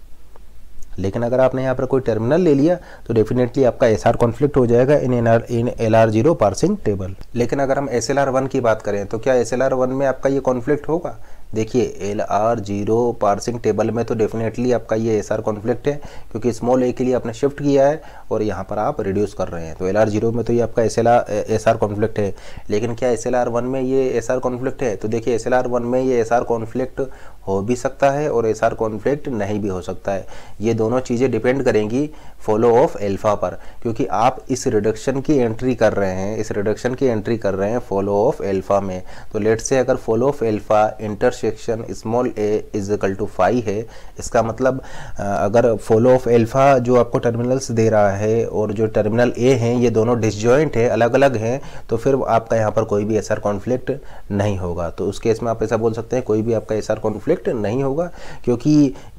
लेकिन अगर आपने यहाँ पर कोई टर्मिनल ले लिया तो डेफिनेटली आपका एस आर कॉन्फ्लिक्ट हो जाएगा in N R in L R zero parsing table लेकिन अगर हम एस एल आर वन की बात करें तो क्या एस एल आर वन में आपका ये कॉन्फ्लिक्ट होगा देखिए L R zero parsing table में तो डेफिनेटली आपका ये एस आर कॉन्फ्लिक्ट है क्योंकि स्मॉल ए के लिए आपने शिफ्ट किया है और यहाँ पर आप रिड्यूस कर रहे हैं तो एल आर जीरो में तो ये आपका S L R S R conflict है लेकिन क्या एस एल आर वन में ये एस आर कॉन्फ्लिक्ट है तो देखिए एस एल आर वन में ये एस आर कॉन्फ्लिक्ट हो भी सकता है और एस आर कॉन्फ्लिक्ट नहीं भी हो सकता है ये दोनों चीज़ें डिपेंड करेंगी फॉलो ऑफ एल्फ़ा पर क्योंकि आप इस रिडक्शन की एंट्री कर रहे हैं इस रिडक्शन की एंट्री कर रहे हैं फॉलो ऑफ एल्फ़ा में तो लेट से अगर follow of alpha intersection small A is equal to five है इसका मतलब अगर फॉलो ऑफ एल्फ़ा जो आपको टर्मिनल्स दे रहा है है और जो टर्मिनल ए हैं ये दोनों डिसजॉइंट है अलग अलग हैं तो फिर आपका यहाँ पर कोई भी एस कॉन्फ्लिक्ट नहीं होगा तो उस केस में आप ऐसा बोल सकते हैं कोई भी आपका एस कॉन्फ्लिक्ट नहीं होगा क्योंकि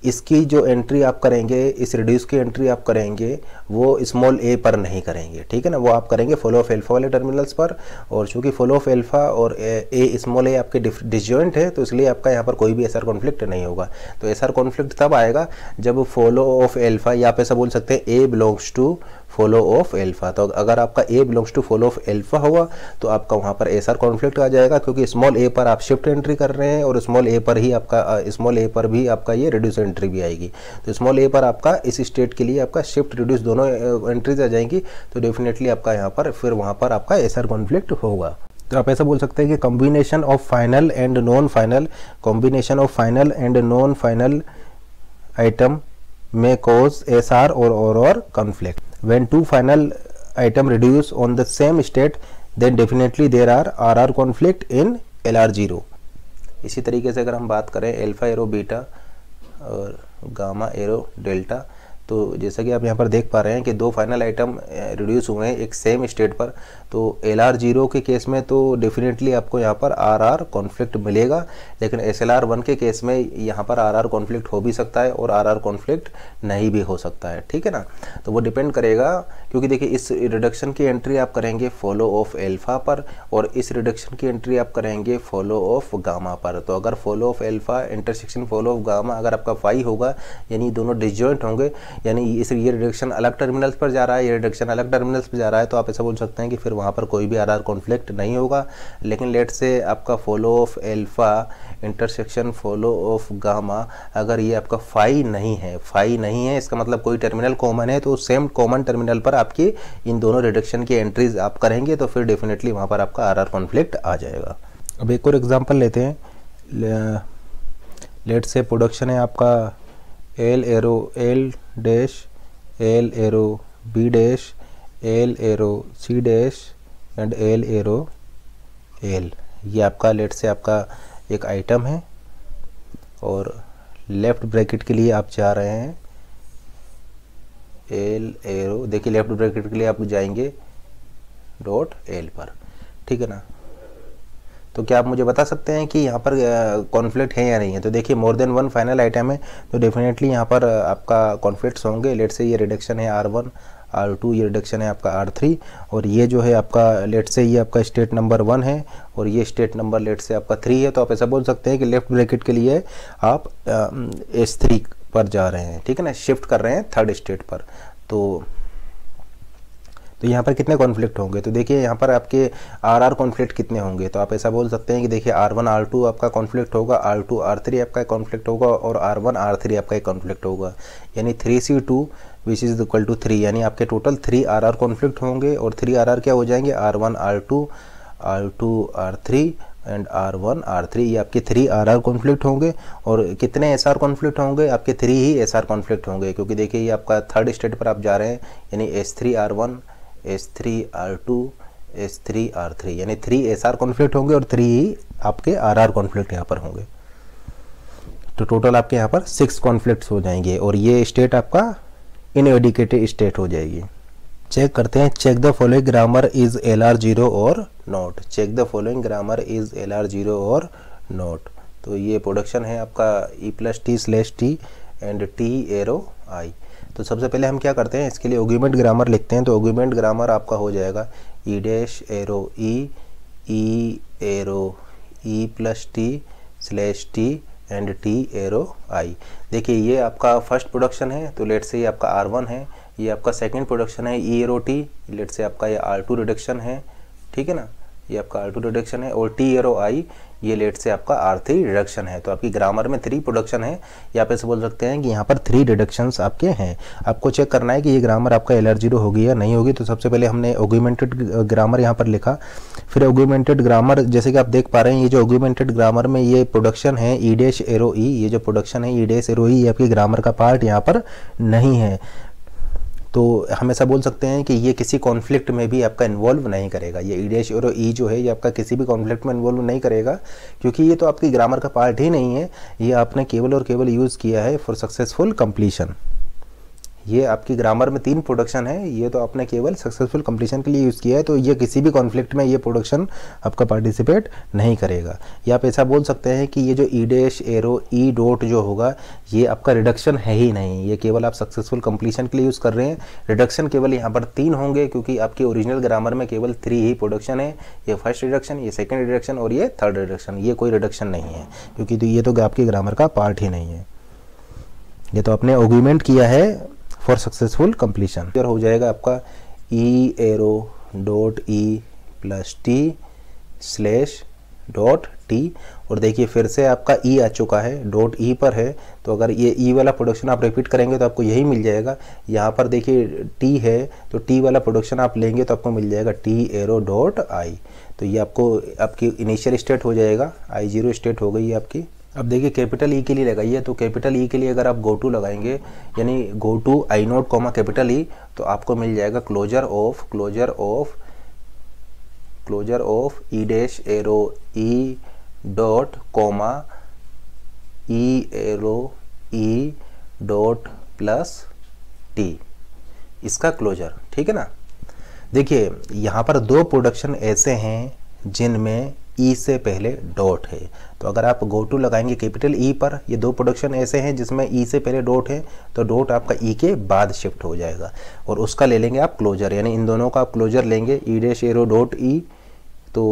इसकी जो एंट्री आप करेंगे इस रिड्यूस की एंट्री आप करेंगे वो स्मॉल ए पर नहीं करेंगे ठीक है ना वो आप करेंगे फॉलो ऑफ एल्फा वाले टर्मिनल्स पर और चूंकि फॉलो ऑफ एल्फा और ए स्मॉल ए आपके डिजॉइंट है तो इसलिए आपका यहाँ पर कोई भी एसआर कॉन्फ्लिक्ट नहीं होगा तो एसआर कॉन्फ्लिक्ट तब आएगा जब फॉलो ऑफ एल्फा या आप ऐसा बोल सकते हैं A belongs to follow of alpha तो अगर आपका A belongs to follow of alpha हुआ तो आपका वहाँ पर एस आर कॉन्फ्लिक्ट आ जाएगा क्योंकि स्मॉल ए पर आप शिफ्ट एंट्री कर रहे हैं और स्मॉल ए पर ही आपका स्मॉल ए पर भी आपका ये रिड्यूस एंट्री भी आएगी तो स्मॉल ए पर आपका इस स्टेट के लिए आपका शिफ्ट रिड्यूस दोनों एंट्रीज आ जाएंगी तो डेफिनेटली आपका यहाँ पर फिर वहाँ पर आपका एस आर कॉन्फ्लिक्ट होगा तो आप ऐसा बोल सकते हैं कि combination of final and non final combination of final and non final item में कोज एस आर और और conflict when two final item reduce on the same state then definitely there are RR conflict in LR0 इसी तरीके से अगर हम बात करें एल्फा एरो बीटा और गामा एरो डेल्टा तो जैसा कि आप यहाँ पर देख पा रहे हैं कि दो फाइनल आइटम रिड्यूस हुए हैं एक सेम स्टेट पर तो एल आर जीरो के केस में तो डेफिनेटली आपको यहाँ पर आर आर कॉन्फ्लिक्ट मिलेगा लेकिन एस एल आर वन के केस में यहाँ पर आर आर कॉन्फ्लिक्ट हो भी सकता है और आर आर कॉन्फ्लिक्ट नहीं भी हो सकता है ठीक है ना तो वो डिपेंड करेगा क्योंकि देखिए इस रिडक्शन की एंट्री आप करेंगे फॉलो ऑफ एल्फा पर और इस रिडक्शन की एंट्री आप करेंगे फॉलो ऑफ गामा पर तो अगर follow of alpha intersection follow of gamma अगर आपका फाई होगा यानी दोनों डिजॉइंट होंगे यानी इस ये रिडक्शन अलग टर्मिनल्स पर जा रहा है ये रिडक्शन अलग टर्मिनल्स पर जा रहा है तो आप ऐसा बोल सकते हैं कि फिर वहाँ पर कोई भी आर आर कॉन्फ्लिक्ट नहीं होगा लेकिन लेट से आपका follow of alpha intersection follow of gamma अगर ये आपका फाई नहीं है फाई नहीं है इसका मतलब कोई टर्मिनल कॉमन है तो सेम कॉमन टर्मिनल पर आपकी इन दोनों रिडक्शन की एंट्रीज आप करेंगे तो फिर डेफिनेटली वहाँ पर आपका आर आर कॉन्फ्लिक्ट आ जाएगा अब एक और एग्ज़ाम्पल लेते हैं लेट से प्रोडक्शन है आपका L arrow L dash L arrow B dash L arrow C dash and L arrow L ये आपका लेट से आपका एक आइटम है और लेफ़्ट ब्रैकेट के लिए आप जा रहे हैं एल एरो देखिए लेफ़्ट ब्रैकेट के लिए आप जाएंगे डॉट एल पर ठीक है ना तो क्या आप मुझे बता सकते हैं कि यहाँ पर कॉन्फ्लिक्ट है या नहीं है तो देखिए more than one final item है तो डेफिनेटली यहाँ पर आपका कॉन्फ्लिक्ट होंगे लेट से ये रिडक्शन है आर वन आर टू ये रिडक्शन है आपका आर थ्री और ये जो है आपका लेट से ये आपका स्टेट नंबर वन है और ये स्टेट नंबर लेट से आपका थ्री है तो आप ऐसा बोल सकते हैं कि लेफ्ट ब्रैकेट के लिए आप एस थ्री पर जा रहे हैं ठीक है ना शिफ्ट कर रहे हैं थर्ड स्टेट पर तो तो यहाँ पर कितने कॉन्फ्लिक्ट होंगे तो देखिए यहाँ पर आपके आर आर कॉन्फ्लिक्ट कितने होंगे तो आप ऐसा बोल सकते हैं कि देखिए आर वन आर टू आपका कॉन्फ्लिक्ट होगा आर टू आर थ्री आपका कॉन्फ्लिक्ट होगा और आर वन आर थ्री आपका एक कॉन्फ्लिक्ट होगा यानी three C two which is equal to three यानी आपके total three R R conflict होंगे और थ्री आर आर क्या हो जाएंगे R one R two R two R three and R one R three ये आपके थ्री आर आर कॉन्फ्लिक्ट होंगे और कितने एस आर कॉन्फ्लिक्ट होंगे आपके थ्री ही एस आर कॉन्फ्लिक्ट होंगे क्योंकि देखिए ये आपका थर्ड स्टेट पर आप जा रहे हैं यानी S three R one S three R two S three R three यानी थ्री एस आर कॉन्फ्लिक्ट होंगे और थ्री ही आपके आर आर कॉन्फ्लिक्ट यहाँ पर होंगे तो टोटल आपके यहाँ पर सिक्स कॉन्फ्लिक्ट हो जाएंगे और ये स्टेट आपका इनएडिकेटेड स्टेट हो जाएगी चेक करते हैं check the following grammar is L R zero और not check the following grammar is L R zero और नॉट तो ये प्रोडक्शन है आपका E plus T slash T and T arrow I तो सबसे पहले हम क्या करते हैं इसके लिए ओग्यूमेंट ग्रामर लिखते हैं तो ओग्यूमेंट ग्रामर आपका हो जाएगा E dash arrow E E arrow E plus T slash T and T arrow I देखिए ये आपका फर्स्ट प्रोडक्शन है तो लेट से ये आपका आर वन है ये आपका सेकंड प्रोडक्शन है ई एरो टी लेट से आपका ये आर टू रिडक्शन है ठीक है ना ये आपका आर टू रिडक्शन है और टी एरो आई ये लेट से आपका आर थ्री रिडक्शन है तो आपकी ग्रामर में थ्री प्रोडक्शन है या पे से बोल सकते हैं कि यहाँ पर थ्री डिडक्शन आपके हैं आपको चेक करना है कि ये ग्रामर आपका एल आर जीरो होगी या नहीं होगी तो सबसे पहले हमने ऑग्यूमेंटेड ग्रामर यहाँ पर लिखा फिर ऑग्यूमेंटेड ग्रामर जैसे कि आप देख पा रहे हैं ये जो ऑग्यूमेंटेड ग्रामर में ये प्रोडक्शन है ई डेश एरो ई ये जो प्रोडक्शन है ई डेश एरो ई आपके ग्रामर का पार्ट यहाँ पर नहीं है तो हम ऐसा बोल सकते हैं कि ये किसी कॉन्फ्लिक्ट में भी आपका इन्वॉल्व नहीं करेगा ये ई डैश और ई e जो है ये आपका किसी भी कॉन्फ्लिक्ट में इन्वॉल्व नहीं करेगा क्योंकि ये तो आपकी ग्रामर का पार्ट ही नहीं है ये आपने केवल और केवल यूज़ किया है फॉर सक्सेसफुल कंप्लीशन ये आपकी ग्रामर में तीन प्रोडक्शन है ये तो आपने केवल सक्सेसफुल कंप्लीशन के लिए यूज़ किया है तो ये किसी भी कॉन्फ्लिक्ट में ये प्रोडक्शन आपका पार्टिसिपेट नहीं करेगा या आप ऐसा बोल सकते हैं कि ये जो E dash arrow E dot जो होगा ये आपका रिडक्शन है ही नहीं ये केवल आप सक्सेसफुल कंप्लीशन के लिए यूज़ कर रहे हैं रिडक्शन केवल यहाँ पर तीन होंगे क्योंकि आपके ओरिजिनल ग्रामर में केवल थ्री ही प्रोडक्शन है ये फर्स्ट रिडक्शन ये सेकेंड रिडक्शन और ये थर्ड रिडक्शन ये कोई रिडक्शन नहीं है क्योंकि तो ये तो आपके ग्रामर का पार्ट ही नहीं है ये तो आपने ओग्यूमेंट किया है फॉर सक्सेसफुल कंप्लीशन हो जाएगा आपका E arrow dot E plus T slash dot T और देखिए फिर से आपका ई e आ चुका है डॉट ई e पर है तो अगर ये ई e वाला प्रोडक्शन आप रिपीट करेंगे तो आपको यही मिल जाएगा यहाँ पर देखिए टी है तो टी वाला प्रोडक्शन आप लेंगे तो आपको मिल जाएगा टी एरो डॉट आई तो ये आपको आपकी इनिशियल स्टेट हो जाएगा आई जीरो स्टेट हो गई आपकी अब देखिए कैपिटल ई e के लिए लगाइए तो कैपिटल ई e के लिए अगर आप गो टू लगाएंगे यानी go to I naught comma capital E तो आपको मिल जाएगा closure of closure of closure of E dash arrow E dot comma E arrow E dot plus T इसका क्लोजर ठीक है ना देखिए यहाँ पर दो प्रोडक्शन ऐसे हैं जिनमें ई e से पहले डॉट है तो अगर आप गो टू लगाएंगे कैपिटल ई e पर ये दो प्रोडक्शन ऐसे हैं जिसमें ई e से पहले डॉट है तो डॉट आपका ई e के बाद शिफ्ट हो जाएगा और उसका ले लेंगे आप क्लोजर यानी इन दोनों का आप क्लोजर लेंगे E dash arrow dot E तो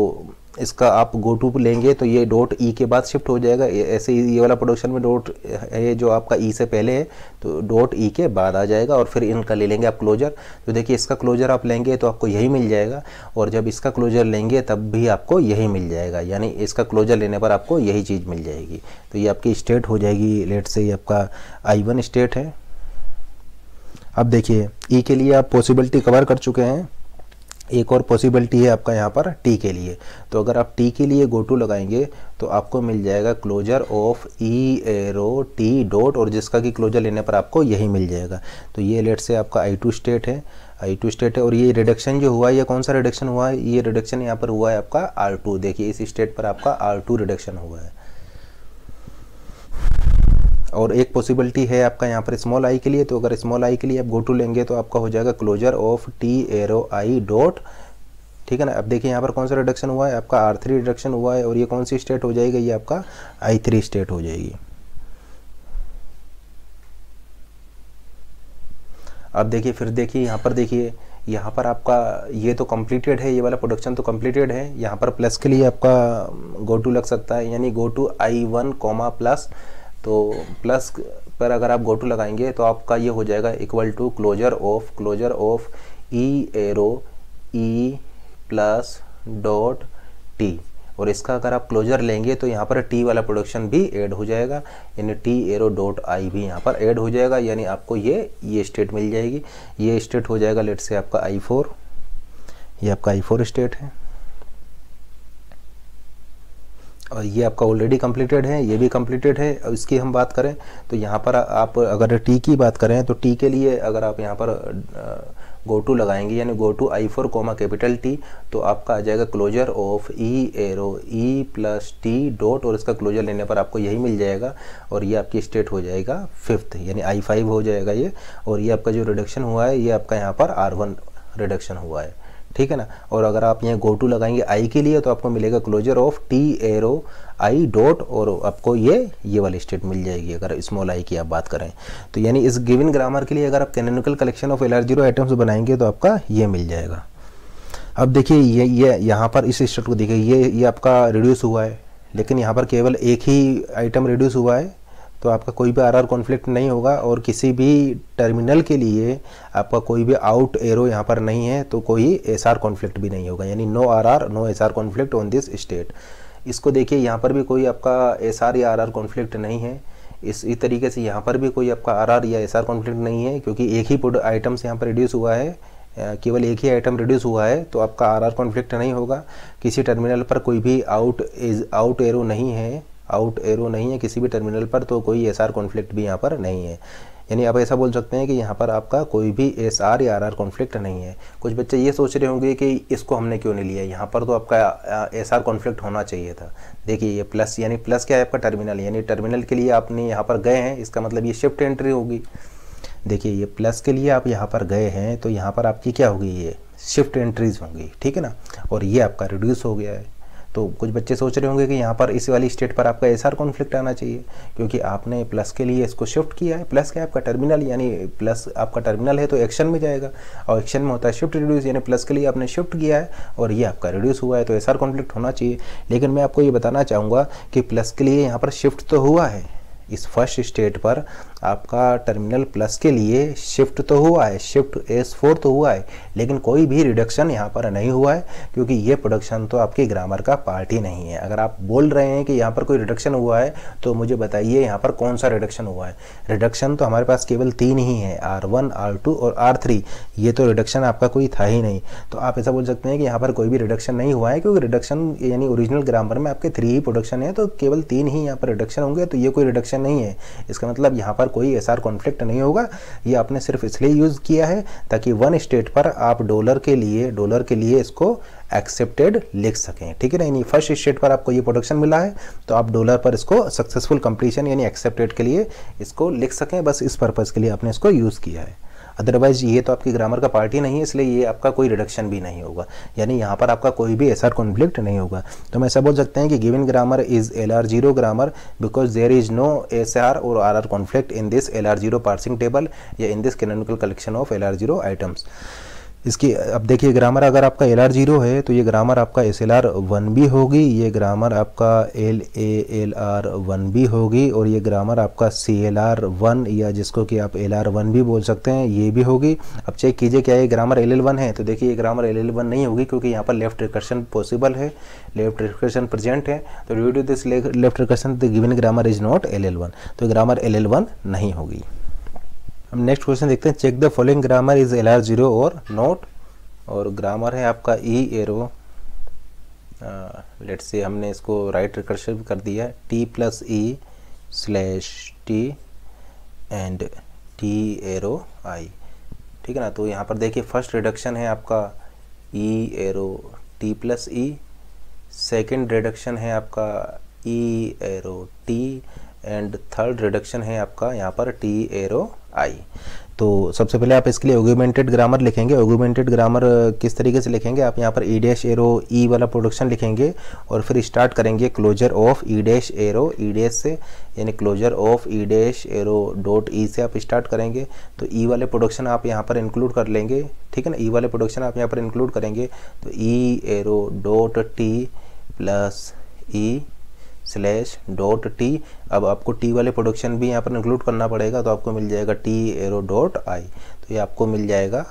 इसका आप गो टू लेंगे तो ये डॉट ई e के बाद शिफ्ट हो जाएगा ऐसे ही ये वाला प्रोडक्शन में डॉट ये जो आपका ई e से पहले है तो डॉट ई e के बाद आ जाएगा और फिर इनका ले लेंगे आप क्लोजर तो देखिए इसका क्लोजर आप लेंगे तो आपको यही मिल जाएगा और जब इसका क्लोजर लेंगे तब भी आपको यही मिल जाएगा यानी इसका क्लोजर लेने पर आपको यही चीज़ मिल जाएगी तो ये आपकी स्टेट हो जाएगी लेट से ये आपका आई वन स्टेट है अब देखिए ई के लिए आप पॉसिबिलिटी कवर कर चुके हैं एक और पॉसिबिलिटी है आपका यहाँ पर टी के लिए तो अगर आप टी के लिए गो टू लगाएंगे तो आपको मिल जाएगा closure of E arrow T dot और जिसका कि क्लोजर लेने पर आपको यही मिल जाएगा तो ये लेट से आपका आई टू स्टेट है आई टू स्टेट है और ये रिडक्शन जो हुआ है ये कौन सा रिडक्शन हुआ है ये रिडक्शन यहाँ पर हुआ है आपका आर टू देखिए इस स्टेट पर आपका आर टू रिडक्शन हुआ है और एक पॉसिबिलिटी है आपका यहाँ पर स्मॉल आई के लिए तो अगर स्मॉल आई के लिए आप गो टू लेंगे तो आपका हो जाएगा closure of T arrow I dot ठीक है ना अब देखिए यहाँ पर कौन सा रिडक्शन हुआ है आपका आर थ्री रिडक्शन हुआ है और ये कौन सी स्टेट हो जाएगी ये आपका आई थ्री स्टेट हो जाएगी अब देखिए फिर देखिए यहाँ पर देखिए यहाँ पर आपका ये तो कम्प्लीटेड है ये वाला प्रोडक्शन तो कम्प्लीटेड है यहाँ पर प्लस के लिए आपका गो टू लग सकता है यानी go to I one comma plus तो प्लस पर अगर आप गोटू लगाएंगे तो आपका ये हो जाएगा equal to closure of closure of E arrow E plus dot T और इसका अगर आप क्लोजर लेंगे तो यहाँ पर टी वाला प्रोडक्शन भी ऐड हो जाएगा यानी टी एरो डॉट आई भी यहाँ पर ऐड हो जाएगा यानी आपको ये ये स्टेट मिल जाएगी ये स्टेट हो जाएगा लेट से आपका आई फोर ये आपका आई फोर स्टेट है और ये आपका ऑलरेडी कम्प्लीटेड है ये भी कम्प्लीटेड है और इसकी हम बात करें तो यहाँ पर आप अगर टी की बात करें तो टी के लिए अगर आप यहाँ पर गो टू लगाएंगे यानी go to I four comma capital T तो आपका आ जाएगा closure of E arrow E plus T dot और इसका क्लोजर लेने पर आपको यही मिल जाएगा और ये आपकी स्टेट हो जाएगा फिफ्थ यानी आई फाइव हो जाएगा ये और ये आपका जो रिडक्शन हुआ है ये आपका यहाँ पर आर वन रिडक्शन हुआ है ठीक है ना और अगर आप यहाँ गो टू लगाएंगे आई के लिए तो आपको मिलेगा closure of T arrow I dot और आपको ये ये वाली स्टेट मिल जाएगी अगर स्मॉल आई की आप बात करें तो यानी इस गिवन ग्रामर के लिए अगर आप canonical collection of LR zero items बनाएंगे तो आपका ये मिल जाएगा अब देखिए ये ये यहाँ पर इस स्टेट को देखिए ये ये आपका रिड्यूस हुआ है लेकिन यहाँ पर केवल एक ही आइटम रिड्यूस हुआ है तो आपका कोई भी आरआर कॉन्फ्लिक्ट नहीं होगा और किसी भी टर्मिनल के लिए आपका कोई भी आउट एरो यहाँ पर नहीं है तो कोई एसआर कॉन्फ्लिक्ट भी नहीं होगा यानी no RR no SR conflict on this state इसको देखिए यहाँ पर भी कोई आपका एसआर या आरआर कॉन्फ्लिक्ट नहीं है इसी तरीके से यहाँ पर भी कोई आपका आर या आर कॉन्फ्लिक्ट नहीं है क्योंकि एक ही आइटम आइटम्स यहाँ पर रिड्यूस हुआ है केवल एक ही आइटम रिड्यूस हुआ है तो आपका आरआर कॉन्फ्लिक्ट नहीं होगा किसी टर्मिनल पर कोई भी आउट आउट एरो नहीं है आउट एरो नहीं है किसी भी टर्मिनल पर तो कोई एस आर कॉन्फ्लिक्ट भी यहाँ पर नहीं है यानी आप ऐसा बोल सकते हैं कि यहाँ पर आपका कोई भी एस आर या आर आर कॉन्फ्लिक्ट नहीं है कुछ बच्चे ये सोच रहे होंगे कि इसको हमने क्यों नहीं लिया यहाँ पर तो आपका एस आर कॉन्फ्लिक्ट होना चाहिए था देखिए ये प्लस यानी प्लस क्या है आपका टर्मिनल यानी टर्मिनल के लिए आपने यहाँ पर गए हैं इसका मतलब ये शिफ्ट एंट्री होगी देखिए ये प्लस के लिए आप यहाँ पर गए हैं तो यहाँ पर आपकी क्या होगी ये शिफ्ट एंट्रीज होंगी ठीक है ना और ये आपका रिड्यूस हो गया है तो कुछ बच्चे सोच रहे होंगे कि यहाँ पर इस वाली स्टेट पर आपका एस आर कॉन्फ्लिक्ट आना चाहिए क्योंकि आपने प्लस के लिए इसको शिफ्ट किया है प्लस क्या आपका टर्मिनल यानी प्लस आपका टर्मिनल है तो एक्शन में जाएगा और एक्शन में होता है शिफ्ट रिड्यूस यानी प्लस के लिए आपने शिफ्ट किया है और ये आपका रिड्यूस हुआ है तो एस आर कॉन्फ्लिक्ट होना चाहिए लेकिन मैं आपको ये बताना चाहूँगा कि प्लस के लिए यहाँ पर शिफ्ट तो हुआ है इस फर्स्ट स्टेट पर आपका टर्मिनल प्लस के लिए शिफ्ट तो हुआ है शिफ्ट एस फोर तो हुआ है लेकिन कोई भी रिडक्शन यहाँ पर नहीं हुआ है क्योंकि ये प्रोडक्शन तो आपके ग्रामर का पार्ट ही नहीं है अगर आप बोल रहे हैं कि यहाँ पर कोई रिडक्शन हुआ है तो मुझे बताइए यहाँ पर कौन सा रिडक्शन हुआ है रिडक्शन तो हमारे पास केवल तीन ही है आर वन आर टू और आर थ्री ये तो रिडक्शन आपका कोई था ही नहीं तो आप ऐसा बोल सकते हैं कि यहाँ पर कोई भी रिडक्शन नहीं हुआ है क्योंकि रिडक्शन यानी ओरिजिनल ग्रामर में आपके थ्री ही प्रोडक्शन है तो केवल तीन ही यहाँ पर रिडक्शन होंगे तो ये कोई रिडक्शन नहीं है इसका मतलब यहाँ पर कोई एस आर कॉन्फ्लिक्ट नहीं होगा ये आपने सिर्फ इसलिए यूज़ किया है ताकि वन स्टेट पर आप डॉलर के लिए डॉलर के लिए इसको एक्सेप्टेड लिख सकें ठीक है ना यानी फर्स्ट स्टेट पर आपको ये प्रोडक्शन मिला है तो आप डॉलर पर इसको सक्सेसफुल कंप्लीशन यानी एक्सेप्टेड के लिए इसको लिख सकें बस इस पर्पज़ के लिए आपने इसको यूज़ किया है अदरवाइज़ ये तो आपकी ग्रामर का पार्ट ही नहीं है इसलिए ये आपका कोई रिडक्शन भी नहीं होगा यानी यहाँ पर आपका कोई भी एसआर कॉन्फ्लिक्ट नहीं होगा तो हम ऐसा बोल सकते हैं कि given grammar is L R zero grammar because there is no S R और R R conflict in this L R zero parsing table या in this canonical collection of L R zero items इसकी अब देखिए grammar अगर आपका L R zero है तो ये ग्रामर आपका एस एल आर वन भी होगी ये ग्रामर आपका L A L R one भी होगी और ये ग्रामर आपका सी एल आर वन या जिसको कि आप एल आर वन भी बोल सकते हैं ये भी होगी अब चेक कीजिए क्या ये ग्रामर एल एल वन है तो देखिए ये ग्रामर एल एल वन नहीं होगी क्योंकि यहाँ पर लेफ्ट रिकर्शन पॉसिबल है लेफ्ट रिकर्शन प्रेजेंट है तो due to this left recursion the given grammar is not L L one तो ग्रामर एल एल वन नहीं होगी हम नेक्स्ट क्वेश्चन देखते हैं check the following grammar is L R zero और नोट और ग्रामर है आपका ई एरो लेट से हमने इसको राइट रिकर्शन कर दिया T plus E slash T and T arrow I ठीक है ना तो यहाँ पर देखिए फर्स्ट रिडक्शन है आपका E arrow T plus E second reduction है आपका E arrow T and third reduction है आपका यहाँ पर टी एरो आई तो सबसे पहले आप इसके लिए ओग्यूमेंटेड ग्रामर लिखेंगे ओग्यूमेंटेड ग्रामर किस तरीके से लिखेंगे आप यहाँ पर ई डैश एरो ई वाला प्रोडक्शन लिखेंगे और फिर स्टार्ट करेंगे closure of E dash arrow E dash से यानी closure of E dash arrow dot E से आप स्टार्ट करेंगे तो ई e वाले प्रोडक्शन आप यहाँ पर इंक्लूड कर लेंगे ठीक है ना ई e वाले प्रोडक्शन आप यहाँ पर इंक्लूड करेंगे तो E arrow dot T plus E slash dot T अब आपको टी वाले प्रोडक्शन भी यहाँ पर इंक्लूड करना पड़ेगा तो आपको मिल जाएगा टी एरो डॉट आई तो ये आपको मिल जाएगा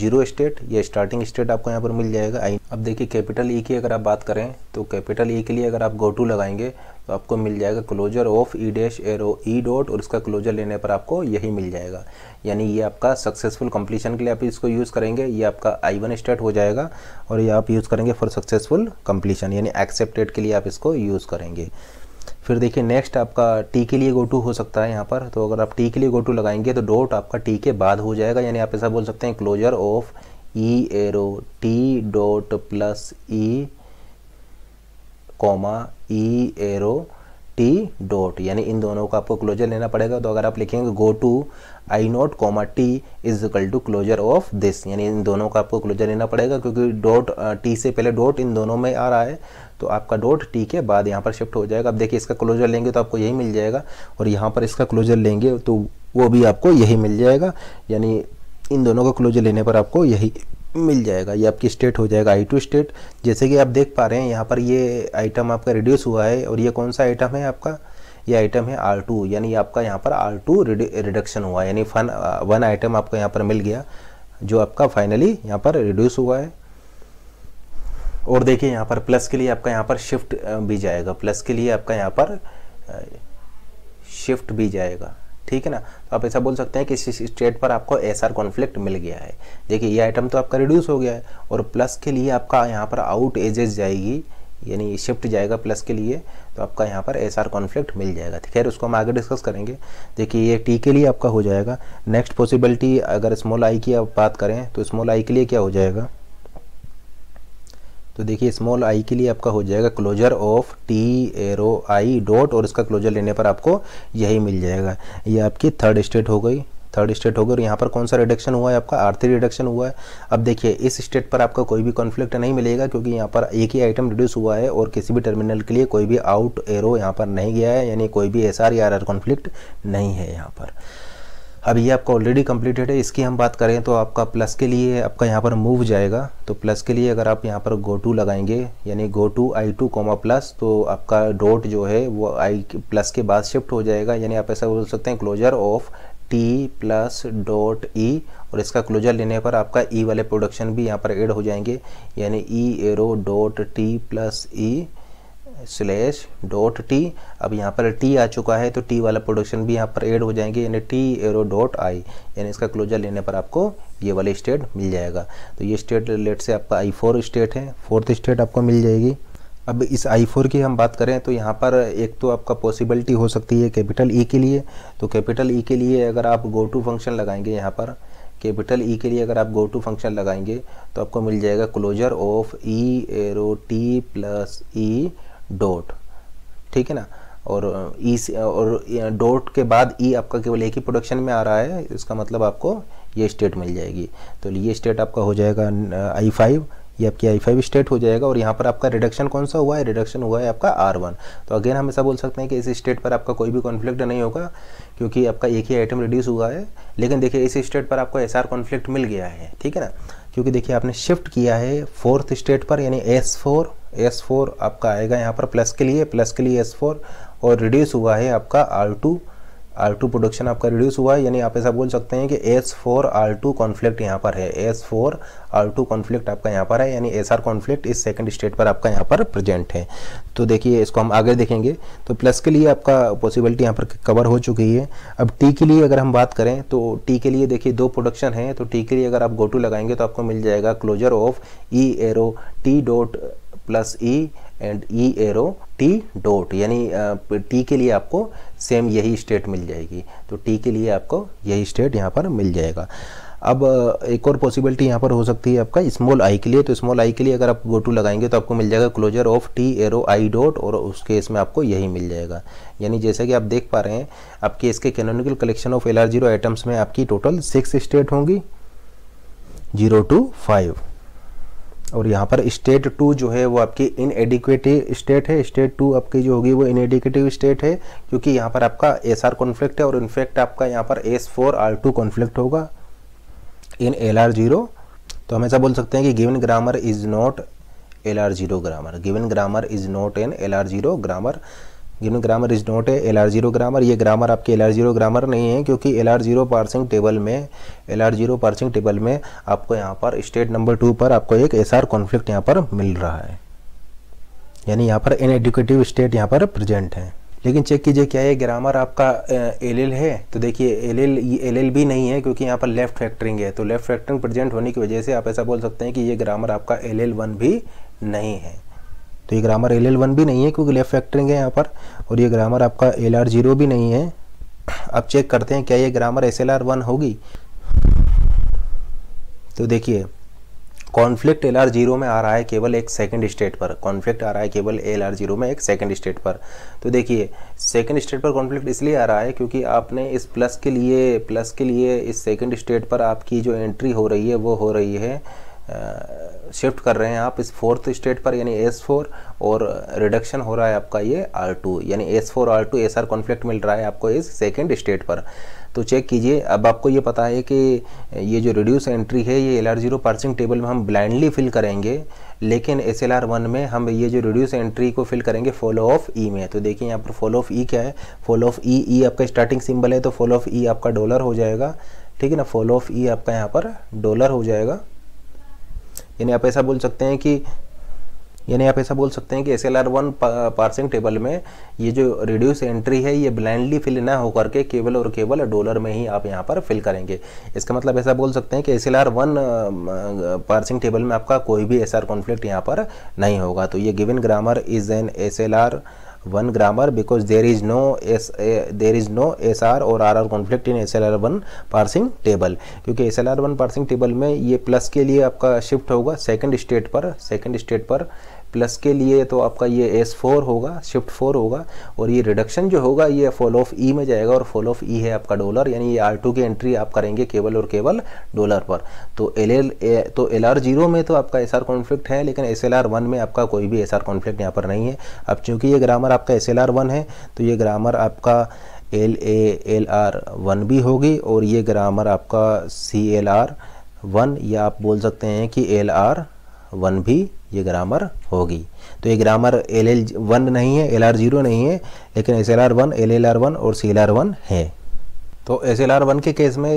जीरो स्टेट या स्टार्टिंग स्टेट आपको यहाँ पर मिल जाएगा आई अब देखिए कैपिटल ई e की अगर आप बात करें तो कैपिटल ई e के लिए अगर आप गो टू लगाएंगे तो आपको मिल जाएगा closure of E dash arrow E dot और इसका क्लोजर लेने पर आपको यही मिल जाएगा यानी ये आपका सक्सेसफुल कंप्लीशन के लिए आप इसको यूज़ करेंगे ये आपका आई वन स्टेट हो जाएगा और ये आप यूज़ करेंगे फॉर सक्सेसफुल कंप्लीशन यानी एक्सेप्टेड के लिए आप इसको यूज़ करेंगे फिर देखिए नेक्स्ट आपका टी के लिए गो टू हो सकता है यहाँ पर तो अगर आप टी के लिए गो टू लगाएंगे तो डॉट आपका टी के बाद हो जाएगा यानी आप ऐसा बोल सकते हैं closure of E arrow T dot plus E comma E arrow T dot यानी इन दोनों का आपको क्लोजर लेना पड़ेगा तो अगर आप लिखेंगे go to I naught comma T is equal to closure of this यानी इन दोनों का आपको क्लोजर लेना पड़ेगा क्योंकि डॉट टी से पहले डॉट इन दोनों में आ रहा है तो आपका डॉट टी के बाद यहाँ पर शिफ्ट हो जाएगा अब देखिए इसका क्लोजर लेंगे तो आपको यही मिल जाएगा और यहाँ पर इसका क्लोजर लेंगे तो वो भी आपको यही मिल जाएगा यानी इन दोनों का क्लोजर लेने पर आपको यही मिल जाएगा ये आपकी स्टेट हो जाएगा आई टू स्टेट जैसे कि आप देख पा रहे हैं यहाँ पर ये आइटम आपका रिड्यूस हुआ है और ये कौन सा आइटम है आपका ये आइटम है आर टू यानी आपका यहाँ पर आर टू रिडक्शन हुआ यानी फन वन आइटम आपको यहाँ पर मिल गया जो आपका फाइनली यहाँ पर रिड्यूस हुआ है और देखिए यहाँ पर प्लस के लिए आपका यहाँ पर शिफ्ट uh, भी जाएगा प्लस के लिए आपका यहाँ पर शिफ्ट uh, भी जाएगा ठीक है ना तो आप ऐसा बोल सकते हैं कि इस स्टेट पर आपको एस आर कॉन्फ्लिक्ट मिल गया है देखिए ये आइटम तो आपका रिड्यूस हो गया है और प्लस के लिए आपका यहाँ पर आउट एजेस जाएगी यानी शिफ्ट जाएगा प्लस के लिए तो आपका यहाँ पर एस आर कॉन्फ्लिक्ट मिल जाएगा खैर उसको हम आगे डिस्कस करेंगे देखिए ये टी के लिए आपका हो जाएगा नेक्स्ट पॉसिबिलिटी अगर स्मॉल आई की आप बात करें तो स्मॉल आई के लिए क्या हो जाएगा तो देखिए स्मॉल आई के लिए आपका हो जाएगा closure of T arrow I dot और इसका क्लोजर लेने पर आपको यही मिल जाएगा ये आपकी थर्ड स्टेट हो गई थर्ड स्टेट हो गई और यहाँ पर कौन सा रिडक्शन हुआ है आपका आर्थिक रिडक्शन हुआ है अब देखिए इस स्टेट पर आपका कोई भी कॉन्फ्लिक्ट नहीं मिलेगा क्योंकि यहाँ पर एक ही आइटम रिड्यूस हुआ है और किसी भी टर्मिनल के लिए कोई भी आउट एरो यहाँ पर नहीं गया है यानी कोई भी एस आर या आर कॉन्फ्लिक्ट नहीं है यहाँ पर अब ये आपका ऑलरेडी कम्प्लीटेड है इसकी हम बात करें तो आपका प्लस के लिए आपका यहाँ पर मूव जाएगा तो प्लस के लिए अगर आप यहाँ पर गो टू लगाएंगे यानी go to I two comma plus तो आपका डॉट जो है वो आई प्लस के बाद शिफ्ट हो जाएगा यानी आप ऐसा बोल सकते हैं closure of T plus dot E और इसका क्लोजर लेने पर आपका ई e वाले प्रोडक्शन भी यहाँ पर एड हो जाएंगे यानी E arrow dot T plus E slash dot T अब यहाँ पर टी आ चुका है तो टी वाला प्रोडक्शन भी यहाँ पर ऐड हो जाएंगे यानी टी एरो डॉट आई यानी इसका क्लोजर लेने पर आपको ये वाले स्टेट मिल जाएगा तो ये स्टेट लेट से आपका आई फोर स्टेट है फोर्थ स्टेट आपको मिल जाएगी अब इस आई फोर की हम बात करें तो यहाँ पर एक तो आपका पॉसिबिलिटी हो सकती है कैपिटल ई e के लिए तो कैपिटल ई e के लिए अगर आप गो टू फंक्शन लगाएंगे यहाँ पर कैपिटल ई e के लिए अगर आप गो टू फंक्शन लगाएंगे तो आपको मिल जाएगा closure of E arrow T plus E e, dot ठीक है ना और ई और डॉट के बाद ई आपका केवल एक ही प्रोडक्शन में आ रहा है इसका मतलब आपको ये स्टेट मिल जाएगी तो ये स्टेट आपका हो जाएगा आई फाइव ये आपकी आई फाइव स्टेट हो जाएगा और यहाँ पर आपका रिडक्शन कौन सा हुआ है रिडक्शन हुआ है आपका आर वन तो अगेन हम ऐसा बोल सकते हैं कि इस स्टेट पर आपका कोई भी कॉन्फ्लिक्ट नहीं होगा क्योंकि आपका एक ही आइटम रिड्यूस हुआ है लेकिन देखिए इस स्टेट पर आपको एस आर कॉन्फ्लिक्ट मिल गया है ठीक है ना क्योंकि देखिए आपने शिफ्ट किया है फोर्थ स्टेट पर यानी एस फोर एस फोर आपका आएगा यहाँ पर प्लस के लिए प्लस के लिए एस फोर और रिड्यूस हुआ है आपका R two R two production आपका रिड्यूस हुआ है यानी आप ऐसा बोल सकते हैं कि S four R two conflict यहाँ पर है S four R two conflict आपका यहाँ पर है यानी एस आर कॉन्फ्लिक्ट इस सेकंड स्टेट पर आपका यहाँ पर प्रेजेंट है तो देखिए इसको हम आगे देखेंगे तो प्लस के लिए आपका पॉसिबिलिटी यहाँ पर कवर हो चुकी है अब टी के लिए अगर हम बात करें तो टी के लिए देखिए दो प्रोडक्शन है तो टी के लिए अगर आप गोटू लगाएंगे तो आपको मिल जाएगा closure of E arrow T dot plus E and E arrow T dot यानी टी के लिए आपको सेम यही स्टेट मिल जाएगी तो टी के लिए आपको यही स्टेट यहाँ पर मिल जाएगा अब एक और पॉसिबिलिटी यहाँ पर हो सकती है आपका स्मॉल आई के लिए तो स्मॉल आई के लिए अगर आप गो टू लगाएंगे तो आपको मिल जाएगा closure of T arrow I dot और उस केस में आपको यही मिल जाएगा यानी जैसा कि आप देख पा रहे हैं आपके इसके canonical collection of L R zero items में आपकी टोटल सिक्स स्टेट होंगी जीरो टू फाइव और यहाँ पर स्टेट टू जो है वो आपकी इन स्टेट है स्टेट टू आपकी जो होगी वो इन स्टेट है क्योंकि यहाँ पर आपका एस आर कॉन्फ्लिक्ट है और इनफैक्ट आपका यहाँ पर S four R two conflict होगा इन एल आर जीरो तो हम ऐसा बोल सकते हैं कि given grammar is not L R zero grammar given grammar is not an L R zero grammar given grammar is not a L R zero grammar ये grammar आपके L R zero grammar नहीं है क्योंकि L R zero parsing table में L R zero parsing table में आपको यहाँ पर स्टेट नंबर टू पर आपको एक एस आर कॉन्फ्लिक्ट यहाँ पर मिल रहा है यानी यहाँ पर इन एडुकेटिव स्टेट यहाँ पर प्रेजेंट है लेकिन चेक कीजिए क्या ये ग्रामर आपका एल एल है तो देखिए एल एल एल एल भी नहीं है क्योंकि यहाँ पर लेफ्ट फैक्टरिंग है तो लेफ्ट फैक्टरिंग प्रेजेंट होने की वजह से आप ऐसा बोल सकते हैं कि ये ग्रामर आपका एल एल वन भी नहीं है तो ये ग्रामर एल एल वन भी नहीं है क्योंकि लेफ्ट फैक्टरिंग है यहाँ पर और ये ग्रामर आपका एल आर जीरो भी नहीं है अब चेक करते हैं क्या ये grammar S L R one होगी तो देखिए कॉन्फ्लिक्ट एल आर जीरो में आ रहा है केवल एक सेकंड स्टेट पर कॉन्फ्लिक्ट आ रहा है केवल एल आर जीरो में एक सेकंड स्टेट पर तो देखिए सेकंड स्टेट पर कॉन्फ्लिक्ट इसलिए आ रहा है क्योंकि आपने इस प्लस के लिए प्लस के लिए इस सेकंड स्टेट पर आपकी जो एंट्री हो रही है वो हो रही है शिफ्ट कर रहे हैं आप इस फोर्थ स्टेट पर यानी एस फोर और रिडक्शन हो रहा है आपका ये आर टू यानी S four R two S R conflict मिल रहा है आपको इस सेकेंड स्टेट पर तो चेक कीजिए अब आपको ये पता है कि ये जो रिड्यूस एंट्री है ये L R zero parsing table में हम ब्लाइंडली फिल करेंगे लेकिन एस एल आर वन में हम ये जो रिड्यूस एंट्री को फिल करेंगे फॉलो ऑफ ई में तो देखिए यहाँ पर फॉलो ऑफ ई क्या है फॉलो ऑफ ई ई आपका स्टार्टिंग सिंबल है तो फॉलो ऑफ ई आपका डॉलर हो जाएगा ठीक है ना फॉलो ऑफ ई आपका यहाँ पर डॉलर हो जाएगा यानी आप ऐसा बोल सकते हैं कि यानी आप ऐसा बोल सकते हैं कि S L R one parsing table में ये जो रिड्यूस एंट्री है ये ब्लाइंडली फिल ना होकर के केवल और केवल डॉलर में ही आप यहाँ पर फिल करेंगे इसका मतलब ऐसा बोल सकते हैं कि S L R one parsing table में आपका कोई भी एस आर कॉन्फ्लिक्ट यहाँ पर नहीं होगा तो ये given grammar is an S L R one grammar because there is no S there is no S R और R R conflict in S L R one parsing table क्योंकि S L R one parsing table में ये plus के लिए आपका shift होगा second state पर second state पर प्लस के लिए तो आपका ये एस फोर होगा शिफ्ट फोर होगा और ये रिडक्शन जो होगा ये फॉल ऑफ ई में जाएगा और फॉल ऑफ ई है आपका डॉलर यानी ये आर टू की एंट्री आप करेंगे केवल और केवल डॉलर पर तो एल एल तो एल आर जीरो में तो आपका एस आर कॉन्फ्लिक्ट है लेकिन एस एल आर वन में आपका कोई भी एस आर कॉन्फ्लिक्ट यहाँ पर नहीं है अब चूँकि ये ग्रामर आपका एस एल आर वन है तो ये ग्रामर आपका L A L R one भी होगी और ये ग्रामर आपका सी एल आर वन या आप बोल सकते हैं कि एल आर वन भी ये ग्रामर होगी तो ये ग्रामर एल एल वन नहीं है एल आर जीरो नहीं है लेकिन S L R one L L R one और सी एल आर वन है तो एस एल आर वन के केस में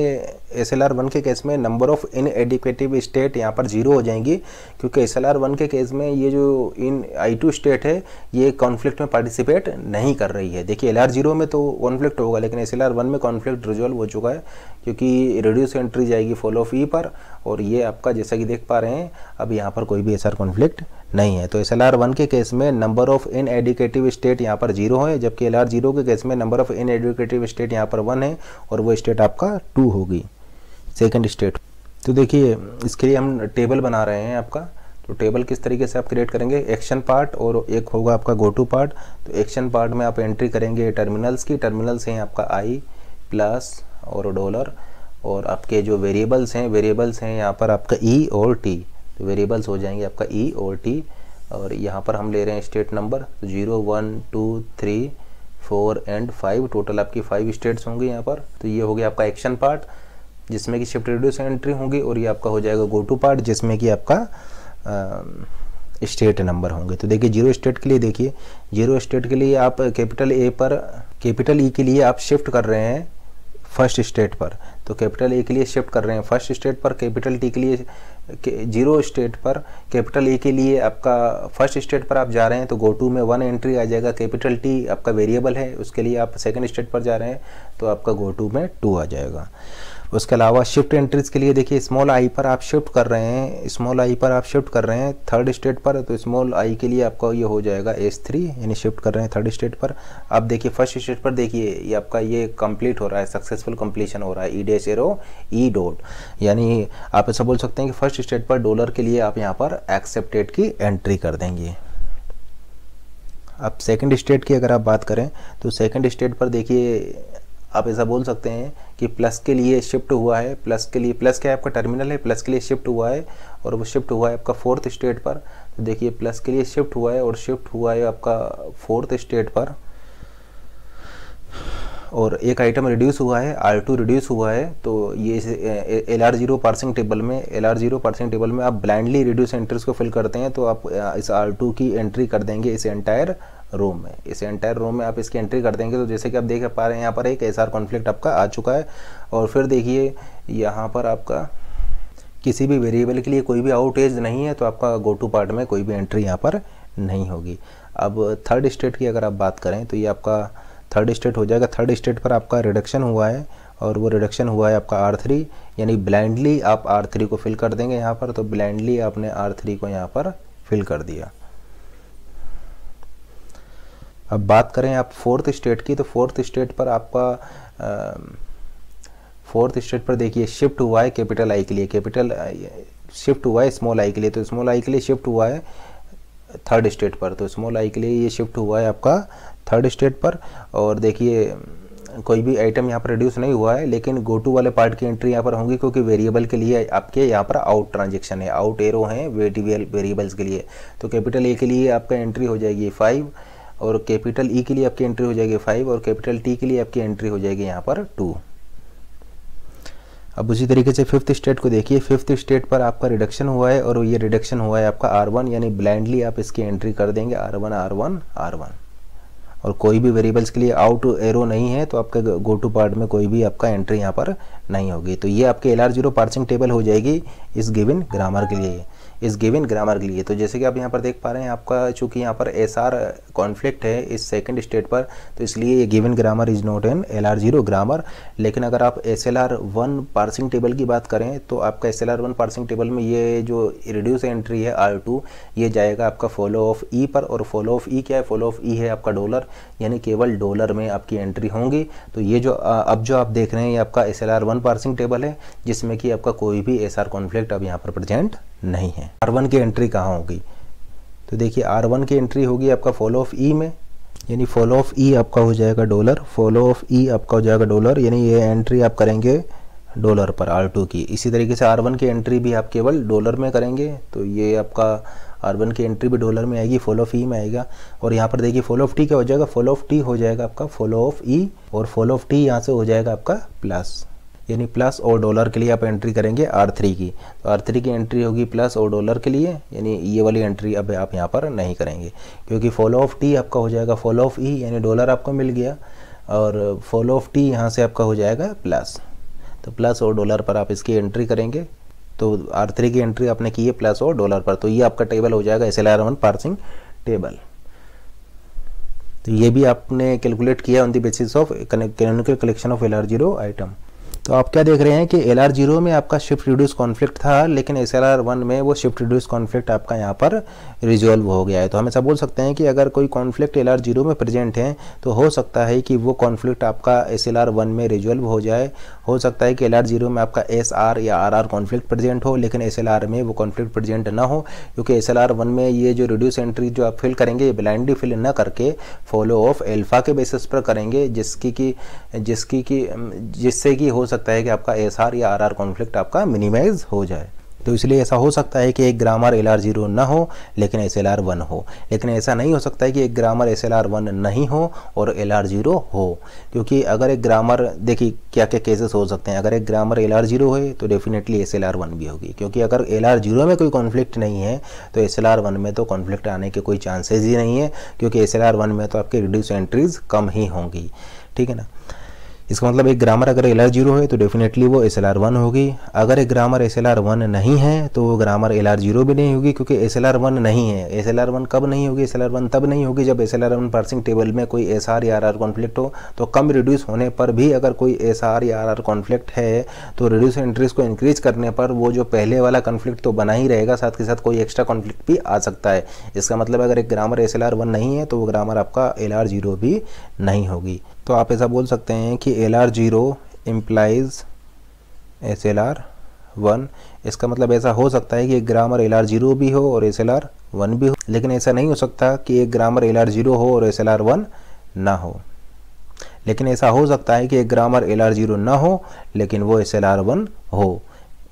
एस एल आर वन के केस में number of inadequate state यहाँ पर जीरो हो जाएंगी क्योंकि एस एल आर वन के केस में ये जो इन आई टू स्टेट है ये कॉन्फ्लिक्ट में पार्टिसिपेट नहीं कर रही है देखिए एल आर जीरो में तो कॉन्फ्लिक्ट होगा लेकिन एस एल आर वन में कॉन्फ्लिक्ट रिजॉल्व हो चुका है क्योंकि रिड्यूस एंट्री जाएगी फॉलो ऑफ ई पर और ये आपका जैसा कि देख पा रहे हैं अब यहाँ पर कोई भी एस आर कॉन्फ्लिक्ट नहीं है तो एस एल आर वन के केस में number of inadequate state यहाँ पर जीरो है जबकि एल आर जीरो के केस में number of inadequate state यहाँ पर वन है और वो स्टेट आपका टू होगी सेकंड स्टेट तो देखिए इसके लिए हम टेबल बना रहे हैं आपका तो टेबल किस तरीके से आप क्रिएट करेंगे एक्शन पार्ट और एक होगा आपका गो टू पार्ट तो एक्शन पार्ट में आप एंट्री करेंगे टर्मिनल्स की टर्मिनल्स हैं आपका आई प्लस और डॉलर और आपके जो वेरिएबल्स हैं वेरिएबल्स हैं यहाँ पर आपका ई e और टी तो वेरिएबल्स हो जाएंगे आपका ई e और टी और यहाँ पर हम ले रहे हैं state number zero one two three four and five total आपकी फाइव स्टेट्स होंगे यहाँ पर तो ये हो गया आपका एक्शन पार्ट जिसमें कि शिफ्ट रिड्यूस एंट्री होगी और ये आपका हो जाएगा गो टू पार्ट जिसमें कि आपका स्टेट नंबर होंगे तो देखिए जीरो स्टेट के लिए देखिए जीरो स्टेट के लिए आप कैपिटल ए पर कैपिटल ई e के लिए आप शिफ्ट कर रहे हैं फर्स्ट स्टेट पर तो कैपिटल ए के लिए शिफ्ट कर रहे हैं फर्स्ट स्टेट पर कैपिटल टी के लिए जीरो स्टेट पर कैपिटल ए के लिए आपका फर्स्ट स्टेट पर आप जा रहे हैं तो गो टू में वन एंट्री आ जाएगा कैपिटल टी आपका वेरिएबल है उसके लिए आप सेकेंड स्टेट पर जा रहे हैं तो आपका गो टू में टू आ जाएगा उसके अलावा शिफ्ट एंट्रीज के लिए देखिए स्मॉल आई पर आप शिफ्ट कर रहे हैं स्मॉल आई पर आप शिफ्ट कर रहे हैं थर्ड स्टेट पर तो स्मॉल आई के लिए आपका ये हो जाएगा एस थ्री यानी शिफ्ट कर रहे हैं थर्ड स्टेट पर आप देखिए फर्स्ट स्टेट पर देखिए ये आपका ये कंप्लीट हो रहा है सक्सेसफुल कंप्लीशन हो रहा है E dash arrow E dot यानी आप ऐसा बोल सकते हैं कि फर्स्ट स्टेट पर डॉलर के लिए आप यहाँ पर एक्सेप्टेड की एंट्री कर देंगे अब सेकेंड स्टेट की अगर आप बात करें तो सेकेंड स्टेट पर देखिए आप ऐसा बोल सकते हैं कि प्लस के लिए शिफ्ट हुआ है प्लस के लिए प्लस क्या आपका टर्मिनल है प्लस के लिए शिफ्ट हुआ है और वो शिफ्ट हुआ है आपका फोर्थ स्टेट पर तो देखिए प्लस के लिए शिफ्ट हुआ है और शिफ्ट हुआ है आपका फोर्थ स्टेट पर और एक आइटम रिड्यूस हुआ है आर टू रिड्यूस हुआ है तो ये L R zero parsing table में L R zero parsing table में आप ब्लाइंडली रिड्यूस एंट्रीज को फिल करते हैं तो आप इस आर टू की एंट्री कर देंगे इस एंटायर रोम में इस एंटायर रोम में आप इसकी एंट्री कर देंगे तो जैसे कि आप देख पा रहे हैं यहाँ पर एक एस आर कॉन्फ्लिक्ट आपका आ चुका है और फिर देखिए यहाँ पर आपका किसी भी वेरिएबल के लिए कोई भी आउटेज नहीं है तो आपका गो टू पार्ट में कोई भी एंट्री यहाँ पर नहीं होगी अब थर्ड स्टेट की अगर आप बात करें तो ये आपका थर्ड स्टेट हो जाएगा थर्ड स्टेट पर आपका रिडक्शन हुआ है और वो रिडक्शन हुआ है आपका आर थ्री यानी ब्लाइंडली आप आर थ्री को फिल कर देंगे यहाँ पर तो ब्लाइंडली आपने आर थ्री को यहाँ पर फिल कर दिया अब बात करें आप फोर्थ स्टेट की तो फोर्थ स्टेट पर आपका फोर्थ स्टेट पर देखिए शिफ्ट हुआ है कैपिटल आई के लिए कैपिटल शिफ्ट हुआ है स्मॉल आई के लिए तो स्मॉल आई के लिए शिफ्ट हुआ है थर्ड स्टेट पर तो स्मॉल आई के लिए ये शिफ्ट हुआ है आपका थर्ड स्टेट पर और देखिए कोई भी आइटम यहाँ पर रिड्यूस नहीं हुआ है लेकिन गो टू वाले पार्ट की एंट्री यहाँ पर होंगी क्योंकि वेरिएबल के लिए आपके यहाँ पर आउट ट्रांजेक्शन है आउट एरो हैं वेरिएबल्स के लिए तो कैपिटल ए के लिए आपका एंट्री हो जाएगी फाइव और कैपिटल ई e के लिए आपकी एंट्री हो जाएगी फाइव और कैपिटल टी के लिए आपकी एंट्री हो जाएगी यहाँ पर टू अब उसी तरीके से फिफ्थ स्टेट को देखिए फिफ्थ स्टेट पर आपका रिडक्शन हुआ है और ये रिडक्शन हुआ है आपका आर वन यानी ब्लाइंडली आप इसकी एंट्री कर देंगे R one R one R one और कोई भी वेरिएबल्स के लिए आउट एरो नहीं है तो आपके गो टू पार्ट में कोई भी आपका एंट्री यहाँ पर नहीं होगी तो ये आपके L R zero parsing table हो जाएगी इस गिविन ग्रामर के लिए इस गिवन ग्रामर के लिए तो जैसे कि आप यहाँ पर देख पा रहे हैं आपका चूंकि यहाँ पर एस आर कॉन्फ्लिक्ट है इस सेकेंड स्टेट पर तो इसलिए ये given grammar is not an L R zero grammar लेकिन अगर आप S L R one parsing table की बात करें तो आपका S L R one parsing table में ये जो रिड्यूस एंट्री है आर टू ये जाएगा आपका फॉलो ऑफ ई पर और फॉलो ऑफ ई क्या है फॉलो ऑफ ई है आपका डॉलर यानी केवल डॉलर में आपकी एंट्री होंगी तो ये जो अब जो आप देख रहे हैं ये आपका S L R one parsing table है जिसमें कि आपका कोई भी एस आर कॉन्फ्लिक्ट अब यहाँ पर प्रजेंट नहीं है आर वन की एंट्री कहाँ होगी तो देखिए आर वन की एंट्री होगी आपका फॉलो ऑफ ई में यानी फॉलो ऑफ ई आपका हो जाएगा डॉलर फॉलो ऑफ ई आपका हो जाएगा डॉलर यानी ये एंट्री आप करेंगे डॉलर पर आर टू की इसी तरीके से आर वन की एंट्री भी आप केवल डॉलर में करेंगे तो ये आपका आर वन की एंट्री भी डॉलर में आएगी फॉलो ऑफ ई में आएगा और यहाँ पर देखिए फॉलो ऑफ टी क्या हो जाएगा फॉलो ऑफ टी हो जाएगा आपका फॉलो ऑफ ई और फॉलो ऑफ टी यहाँ से हो जाएगा आपका प्लस यानी प्लस और डॉलर के लिए आप एंट्री करेंगे आर थ्री की तो आर थ्री की एंट्री होगी प्लस और डॉलर के लिए यानी ये वाली एंट्री अब आप यहाँ पर नहीं करेंगे क्योंकि फॉलो ऑफ टी आपका हो जाएगा फॉलो ऑफ ई यानी डॉलर आपको मिल गया और फॉलो ऑफ टी यहाँ से आपका हो जाएगा प्लस तो प्लस और डॉलर पर आप इसकी एंट्री करेंगे तो आर थ्री की एंट्री आपने की है प्लस और डॉलर पर तो ये आपका टेबल हो जाएगा S L R one parsing table तो ये भी आपने कैलकुलेट किया on the basis of canonical collection of L R zero item तो आप क्या देख रहे हैं कि एल आर जीरो में आपका शिफ्ट रिड्यूस कॉन्फ्लिक्ट था लेकिन एस एल आर वन में वो शिफ्ट रिड्यूस कॉन्फ्लिक्ट आपका यहाँ पर रिजॉल्व हो गया है तो हम ऐसा बोल सकते हैं कि अगर कोई कॉन्फ्लिक्ट एल आर जीरो में प्रेजेंट है तो हो सकता है कि वो कॉन्फ्लिक्ट आपका एस एल आर वन में रिजॉल्व हो जाए हो सकता है कि एल आर जीरो में आपका एस आर या आर आर कॉन्फ्लिक्ट प्रेजेंट हो लेकिन एस एल आर में वो कॉन्फ्लिक्ट प्रेजेंट ना हो क्योंकि एस एल आर वन में ये जो रिड्यूस एंट्री जो आप फिल करेंगे ये ब्लाइंडली फिल ना करके फॉलो ऑफ एल्फा के बेसिस पर करेंगे जिसकी कि जिसकी कि जिससे कि हो सकता है कि आपका एस या आर कॉन्फ्लिक्ट आपका मिनिमाइज हो जाए तो इसलिए ऐसा हो सकता है कि एक ग्रामर एल आर जीरो ना हो लेकिन एस एल आर वन हो लेकिन ऐसा नहीं हो सकता है कि एक grammar S L R one नहीं हो और एल आर जीरो हो क्योंकि अगर एक ग्रामर देखिए क्या क्या केसेस हो सकते हैं अगर एक ग्रामर एल आर जीरो है तो definitely S L R one भी होगी क्योंकि अगर एल आर जीरो में कोई कॉन्फ्लिक्ट नहीं है तो एस एल आर वन में तो कॉन्फ्लिक्ट आने के कोई चांसेज ही नहीं है क्योंकि एस एल आर वन में तो आपकी रिड्यूस एंट्रीज कम ही होंगी ठीक है ना इसका मतलब एक ग्रामर अगर एल आर जीरो है तो डेफिनेटली वो एस एल आर वन होगी अगर एक grammar S L R one नहीं है तो वो ग्रामर एल आर जीरो भी नहीं होगी क्योंकि एस एल आर वन नहीं है एस एल आर वन कब नहीं होगी एस एल आर वन तब नहीं होगी जब S L R one parsing table में कोई एस आर या आर आर कॉन्फ्लिक्ट हो तो कम रिड्यूस होने पर भी अगर कोई एस आर या आर आर कॉन्फ्लिक्ट है तो रिड्यूस इंटरेस्ट को इंक्रीज करने पर वो जो पहले वाला कॉन्फ्लिक्ट तो बना ही रहेगा साथ के साथ कोई एक्स्ट्रा कॉन्फ्लिक्ट भी आ सकता है इसका मतलब अगर एक grammar S L R one नहीं है तो वो ग्रामर आपका एल आर जीरो भी नहीं होगी तो आप ऐसा बोल सकते हैं कि L R zero implies S L R one इसका मतलब ऐसा हो सकता है कि एक ग्रामर एल आर जीरो भी हो और एस एल आर वन भी हो लेकिन ऐसा नहीं हो सकता कि एक ग्रामर एल आर जीरो हो और एस एल आर वन ना हो लेकिन ऐसा हो सकता है कि एक ग्रामर एल आर जीरो ना हो लेकिन वो एस एल आर वन हो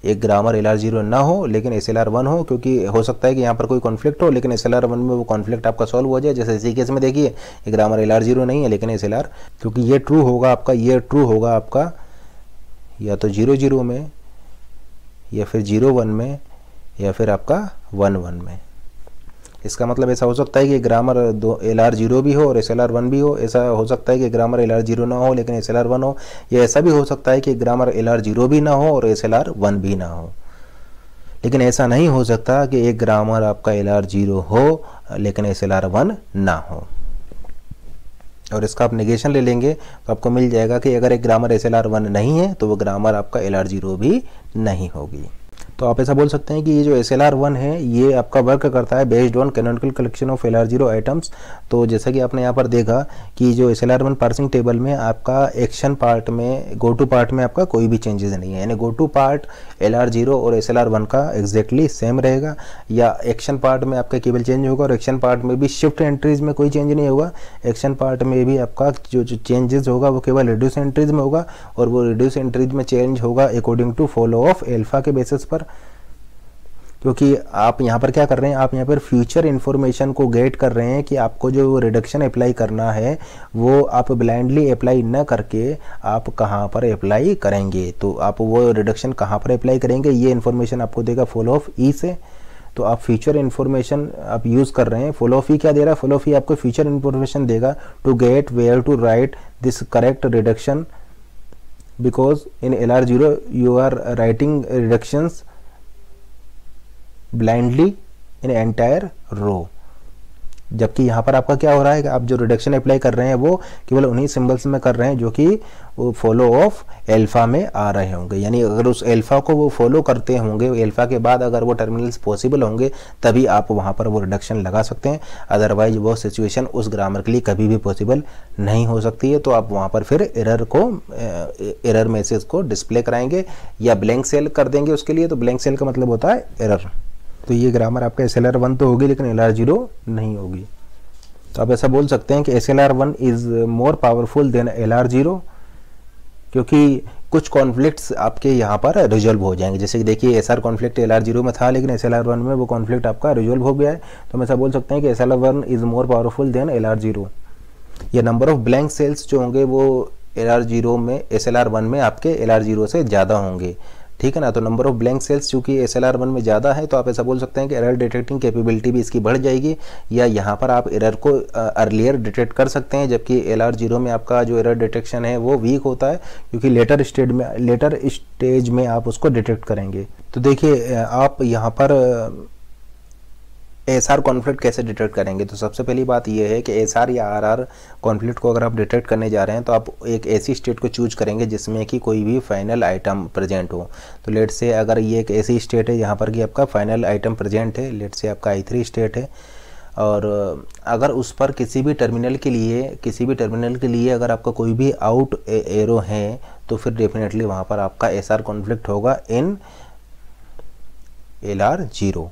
एक ग्रामर एल आर जीरो ना हो लेकिन एस एल आर वन हो क्योंकि हो सकता है कि यहाँ पर कोई कॉन्फ्लिक्ट हो लेकिन एस एल आर वन में वो कॉन्फ्लिक्ट आपका सॉल्व हो जाए जैसे इसी केस में देखिए ये ग्रामर एल आर जीरो नहीं है लेकिन एस एल आर क्योंकि ये ट्रू होगा आपका ये ट्रू होगा आपका या तो जीरो जीरो में या फिर जीरो वन में या फिर आपका वन वन में इसका मतलब ऐसा हो सकता है कि ग्रामर दो एल आर जीरो भी हो और एस एल आर वन भी हो ऐसा हो सकता है कि ग्रामर एल आर जीरो ना हो लेकिन एस एल आर वन हो या ऐसा भी हो सकता है कि ग्रामर एल आर जीरो भी ना हो और एस एल आर वन भी ना हो लेकिन ऐसा नहीं हो सकता कि एक ग्रामर आपका एल आर जीरो हो लेकिन एस एल आर वन ना हो और इसका आप निगेशन ले लेंगे तो आपको मिल जाएगा कि अगर एक grammar S L R one नहीं है तो वो ग्रामर आपका एल आर जीरो भी नहीं होगी तो आप ऐसा बोल सकते हैं कि ये जो एस एल आर वन है ये आपका वर्क करता है based on canonical collection of L R zero items तो जैसा कि आपने यहाँ पर देखा कि जो S L R one parsing table में आपका एक्शन पार्ट में गो टू पार्ट में आपका कोई भी चेंजेस नहीं है यानी go to part L R zero और एस एल आर वन का एग्जैक्टली सेम रहेगा या एक्शन पार्ट में आपका केबल चेंज होगा और एक्शन पार्ट में भी शिफ्ट एंट्रीज में कोई चेंज नहीं होगा एक्शन पार्ट में भी आपका जो जो चेंजेस होगा वो केवल रिड्यूस एंट्रीज में होगा और वो रिड्यूस एंट्रीज में चेंज होगा according to follow of alpha के बेसिस पर क्योंकि आप यहाँ पर क्या कर रहे हैं आप यहाँ पर फ्यूचर इन्फॉर्मेशन को गेट कर रहे हैं कि आपको जो रिडक्शन अप्लाई करना है वो आप ब्लाइंडली अप्लाई न करके आप कहाँ पर अप्लाई करेंगे तो आप वो रिडक्शन कहाँ पर अप्लाई करेंगे ये इन्फॉर्मेशन आपको देगा फॉलो ऑफ ई से तो आप फ्यूचर इन्फॉर्मेशन आप यूज़ कर रहे हैं फॉलो ऑफ e क्या दे रहा है फॉलो ऑफ e आपको फ्यूचर इन्फॉर्मेशन देगा to get where to write this correct reduction because in L R zero you are writing reductions blindly in entire row जबकि यहाँ पर आपका क्या हो रहा है कि आप जो रिडक्शन अप्लाई कर रहे हैं वो केवल उन्हीं सिंबल्स में कर रहे हैं जो कि वो फॉलो ऑफ एल्फ़ा में आ रहे होंगे यानी अगर उस एल्फ़ा को वो फॉलो करते होंगे एल्फ़ा के बाद अगर वो टर्मिनल्स पॉसिबल होंगे तभी आप वहाँ पर वो रिडक्शन लगा सकते हैं अदरवाइज वो सिचुएशन उस ग्रामर के लिए कभी भी पॉसिबल नहीं हो सकती है तो आप वहाँ पर फिर एरर को एरर मैसेज को डिस्प्ले कराएंगे या ब्लैंक सेल कर देंगे उसके लिए तो ब्लैंक सेल का मतलब होता है एरर तो ये ग्रामर आपका एस एल आर वन तो होगी लेकिन एल आर जीरो नहीं होगी तो आप ऐसा बोल सकते हैं कि S L R one is more powerful than L R zero क्योंकि कुछ कॉन्फ्लिक्ट्स आपके यहाँ पर रिजोल्व हो जाएंगे जैसे कि देखिए S R conflict L R zero में था लेकिन एस एल आर वन में वो कॉन्फ्लिक्ट आपका रिजोल्व हो गया है तो हम ऐसा बोल सकते हैं कि S L R one is more powerful than L R zero या नंबर ऑफ ब्लैंक सेल्स जो होंगे वो एल आर जीरो में एस एल आर वन में आपके एल आर जीरो से ज़्यादा होंगे ठीक है ना तो नंबर ऑफ ब्लैंक सेल्स चूंकि एस एल में ज़्यादा है तो आप ऐसा बोल सकते हैं कि एरर डिटेक्टिंग कैपेबिलिटी भी इसकी बढ़ जाएगी या यहाँ पर आप एरर को अर्लियर डिटेक्ट कर सकते हैं जबकि एल आर जीरो में आपका जो एरर डिटेक्शन है वो वीक होता है क्योंकि लेटर स्टेज में लेटर स्टेज में आप उसको डिटेक्ट करेंगे तो देखिए आप यहाँ पर एस आर कॉन्फ्लिक्ट कैसे डिटेक्ट करेंगे तो सबसे पहली बात यह है कि एस आर या आर आर कॉन्फ्लिक्ट को अगर आप डिटेक्ट करने जा रहे हैं तो आप एक ऐसी स्टेट को चूज करेंगे जिसमें कि कोई भी फाइनल आइटम प्रेजेंट हो तो लेट से अगर ये एक ऐसी स्टेट है यहाँ पर कि आपका फाइनल आइटम प्रेजेंट है लेट से आपका आई थ्री स्टेट है और अगर उस पर किसी भी टर्मिनल के लिए किसी भी टर्मिनल के लिए अगर आपका कोई भी आउट एरो है तो फिर डेफिनेटली वहाँ पर आपका एस आर कॉन्फ्लिक्ट होगा इन एल आर जीरो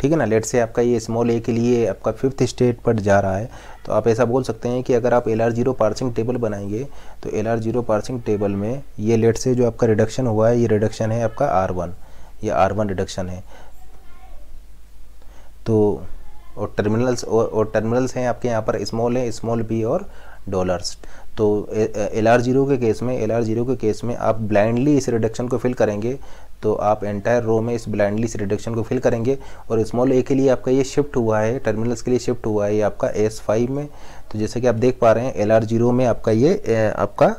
ठीक है ना लेट से आपका ये स्मॉल ए के लिए आपका फिफ्थ स्टेट पर जा रहा है तो आप ऐसा बोल सकते हैं कि अगर आप L R zero parsing table बनाएंगे तो L R zero parsing table में ये लेट से जो आपका रिडक्शन हुआ है ये रिडक्शन है आपका आर वन ये आर वन रिडक्शन है तो और टर्मिनल्स और, और टर्मिनल्स हैं आपके यहाँ पर स्मॉल है स्मॉल बी और डॉलर्स तो एल आर जीरो के केस में एल आर जीरो के केस में आप ब्लाइंडली इस रिडक्शन को फिल करेंगे तो आप एंटायर रो में इस ब्लाइंडली इस रिडक्शन को फिल करेंगे और स्मॉल ए के लिए आपका ये शिफ्ट हुआ है टर्मिनल्स के लिए शिफ्ट हुआ है ये आपका एस फाइव में तो जैसे कि आप देख पा रहे हैं एल आर जीरो में आपका ये आपका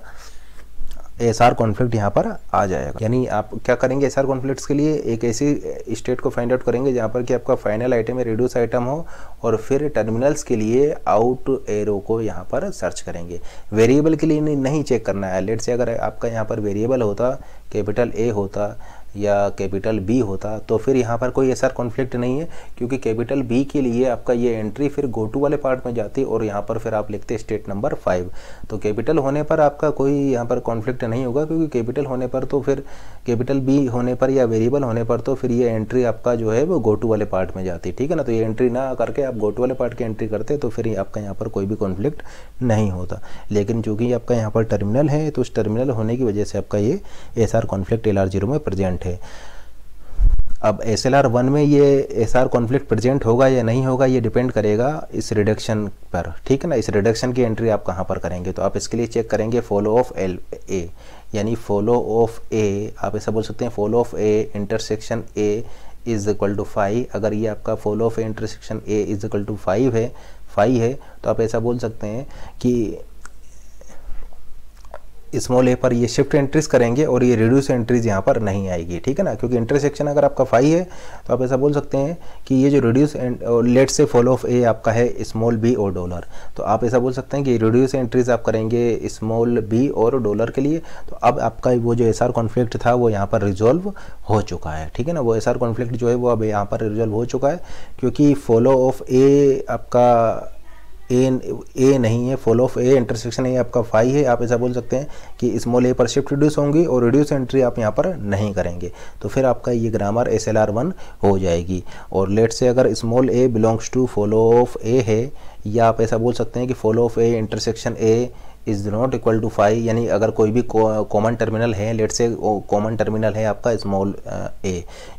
एस आर कॉन्फ्लिक्ट यहाँ पर आ जाएगा यानी आप क्या करेंगे एस आर कॉन्फ्लिक्ट के लिए एक ऐसी स्टेट को फाइंड आउट करेंगे जहाँ पर कि आपका फाइनल आइटम है रिड्यूस आइटम हो और फिर टर्मिनल्स के लिए आउट एरो को यहाँ पर सर्च करेंगे वेरिएबल के लिए नहीं चेक करना है लेट से अगर आपका यहाँ पर वेरिएबल होता कैपिटल ए होता या कैपिटल बी होता तो फिर यहाँ पर कोई ऐसा कॉन्फ्लिक्ट नहीं है क्योंकि कैपिटल बी के लिए आपका ये एंट्री फिर गो टू वाले पार्ट में जाती और यहाँ पर फिर आप लिखते स्टेट नंबर फाइव तो कैपिटल होने पर आपका कोई यहाँ पर कॉन्फ्लिक्ट नहीं होगा क्योंकि कैपिटल होने पर तो फिर कैपिटल बी होने पर या वेरिएबल होने पर तो फिर ये एंट्री आपका जो है वो गो टू वाले पार्ट में जाती ठीक है ना तो ये एंट्री ना करके आप गो टू वाले पार्ट की एंट्री करते तो फिर आपका यहाँ पर कोई भी कॉन्फ्लिक्ट नहीं होता लेकिन चूँकि आपका यहाँ पर टर्मिनल है तो उस टर्मिनल होने की वजह से आपका ये S R conflict L R zero में प्रेजेंट प्रेजेंट है अब एस एल आर वन में ये एस आर कॉन्फ्लिक्ट प्रेजेंट होगा या नहीं होगा ये डिपेंड करेगा इस रिडक्शन पर ठीक है ना इस रिडक्शन की एंट्री आप कहाँ पर करेंगे तो आप इसके लिए चेक करेंगे फॉलो ऑफ एल ए यानी फॉलो ऑफ ए आप ऐसा बोल सकते हैं follow of A intersection A is equal to five अगर ये आपका follow of A intersection A is equal to five है फाइव है तो आप ऐसा बोल सकते हैं कि स्मॉल ए पर ये शिफ्ट एंट्रीज करेंगे और ये रिड्यूस एंट्रीज यहाँ पर नहीं आएगी ठीक है ना क्योंकि इंटरसेक्शन अगर आपका फाइव है तो आप ऐसा बोल सकते हैं कि ये जो reduce and let's say follow of A आपका है स्मॉल बी और डॉलर तो आप ऐसा बोल सकते हैं कि रिड्यूस एंट्रीज आप करेंगे स्मॉल बी और डॉलर के लिए तो अब आपका वो जो एस आर कॉन्फ्लिक्ट था वो यहाँ पर रिजोल्व हो चुका है ठीक है ना वो एस आर कॉन्फ्लिक्ट जो है वो अब यहाँ पर रिजोल्व हो चुका है क्योंकि फॉलो ऑफ ए आपका ए ए नहीं है follow of A intersection A आपका फाइव है आप ऐसा बोल सकते हैं कि स्मॉल ए पर शिफ्ट रिड्यूस होंगी और रिड्यूस एंट्री आप यहाँ पर नहीं करेंगे तो फिर आपका ये grammar S L R one हो जाएगी और लेट से अगर small A belongs to follow of A है या आप ऐसा बोल सकते हैं कि follow of A intersection A is not equal to five यानी अगर कोई भी कॉमन टर्मिनल है लेट से कॉमन टर्मिनल है आपका स्मॉल ए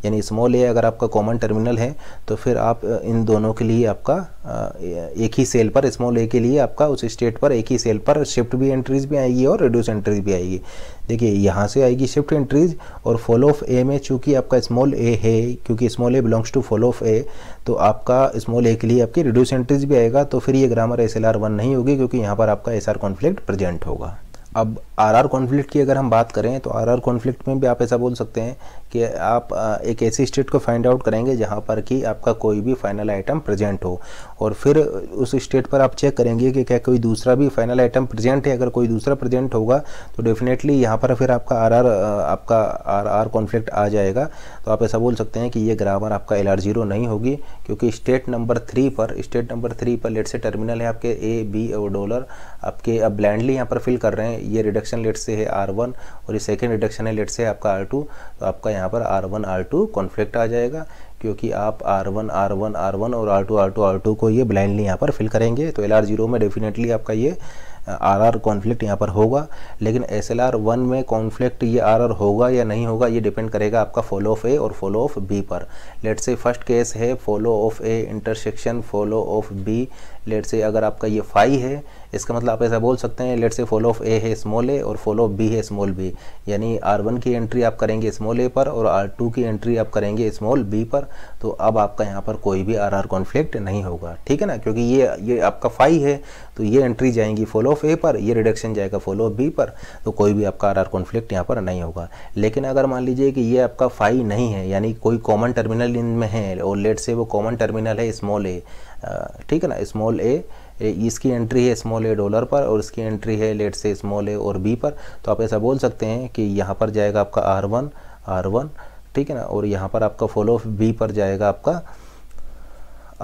यानी स्मॉल ए अगर आपका कॉमन टर्मिनल है तो फिर आप इन दोनों के लिए आपका एक ही सेल पर स्मॉल ए के लिए आपका उस स्टेट पर एक ही सेल पर शिफ्ट भी एंट्रीज भी आएगी और रिड्यूस एंट्रीज भी आएगी देखिए यहाँ से आएगी शिफ्ट एंट्रीज और फॉलो ऑफ ए में चूंकि आपका स्मॉल ए है क्योंकि small A belongs to follow of A तो आपका स्मॉल ए के लिए आपकी रिड्यूस एंट्रीज भी आएगा तो फिर ये grammar S L R one नहीं होगी क्योंकि यहाँ पर आपका एस आर कॉन्फ्लिक्ट प्रेजेंट होगा अब आरआर कॉन्फ्लिक्ट की अगर हम बात करें तो आरआर कॉन्फ्लिक्ट में भी आप ऐसा बोल सकते हैं कि आप एक ऐसी स्टेट को फाइंड आउट करेंगे जहां पर कि आपका कोई भी फाइनल आइटम प्रेजेंट हो और फिर उस स्टेट पर आप चेक करेंगे कि क्या कोई दूसरा भी फाइनल आइटम प्रेजेंट है अगर कोई दूसरा प्रेजेंट होगा तो डेफिनेटली यहाँ पर फिर आपका आर आर आपका आर आर कॉन्फ्लिक्ट आ जाएगा तो आप ऐसा बोल सकते हैं कि ये ग्रामर आपका एल आर जीरो नहीं होगी क्योंकि स्टेट नंबर थ्री पर स्टेट नंबर थ्री पर लेट से टर्मिनल है आपके ए बी और डॉलर आपके अब ब्लैंडली यहाँ पर फिल कर रहे हैं ये रिडक्शन लेट से है आर वन और ये सेकेंड रिडक्शन है लेट से आपका आर टू तो आपका यहाँ पर R one R two conflict आ जाएगा क्योंकि आप R one R one R one और R two R two R two को ये ब्लाइंडली यहाँ पर फिल करेंगे तो एल आर जीरो में डेफिनेटली आपका ये आर आर कॉन्फ्लिक्ट यहाँ पर होगा लेकिन एस एल आर वन में कॉन्फ्लिक्ट ये आर आर होगा या नहीं होगा ये डिपेंड करेगा आपका फॉलो ऑफ ए और फॉलो ऑफ बी पर लेट से फर्स्ट केस है follow of A intersection follow of B let's say अगर आपका ये फाइव है इसका मतलब आप ऐसा बोल सकते हैं late say follow of A है स्मॉल ए और फॉलो ऑफ बी है स्मॉल बी यानी आर वन की एंट्री आप करेंगे स्मॉल ए पर और आर टू की एंट्री आप करेंगे स्मॉल बी पर तो अब आपका यहाँ पर कोई भी आर आर कॉन्फ्लिक्ट नहीं होगा ठीक है ना क्योंकि ये ये आपका फाइव है तो ये एंट्री जाएंगी फॉल ऑफ ए पर ये रिडक्शन जाएगा फॉल ऑफ बी पर तो कोई भी आपका आर आर कॉन्फ्लिक्ट यहाँ पर नहीं होगा लेकिन अगर मान लीजिए कि ये आपका फाइव नहीं है यानी कोई कॉमन टर्मिनल इनमें है और लेट से वो कॉमन टर्मिनल है स्मॉल ए ठीक है ना स्मॉल ए इसकी एंट्री है स्मॉल ए डॉलर पर और इसकी एंट्री है लेट से स्मॉल ए और बी पर तो आप ऐसा बोल सकते हैं कि यहाँ पर जाएगा आपका आर वन आर वन ठीक है ना और यहाँ पर आपका फॉलो बी पर जाएगा आपका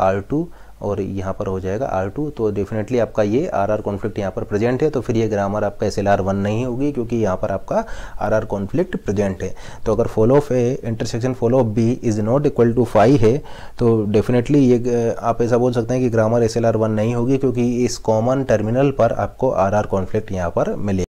आर टू और यहाँ पर हो जाएगा आर टू तो डेफिनेटली आपका ये आर आर कॉन्फ्लिक्ट यहाँ पर प्रेजेंट है तो फिर ये ग्रामर आपका एस एल आर वन नहीं होगी क्योंकि यहाँ पर आपका आर आर कॉन्फ्लिक्ट प्रेजेंट है तो अगर follow of A intersection follow of B is not equal to five है तो डेफिनेटली ये आप ऐसा बोल सकते हैं कि grammar S L R one नहीं होगी क्योंकि इस कॉमन टर्मिनल पर आपको आर आर कॉन्फ्लिक्ट यहाँ पर मिलेगा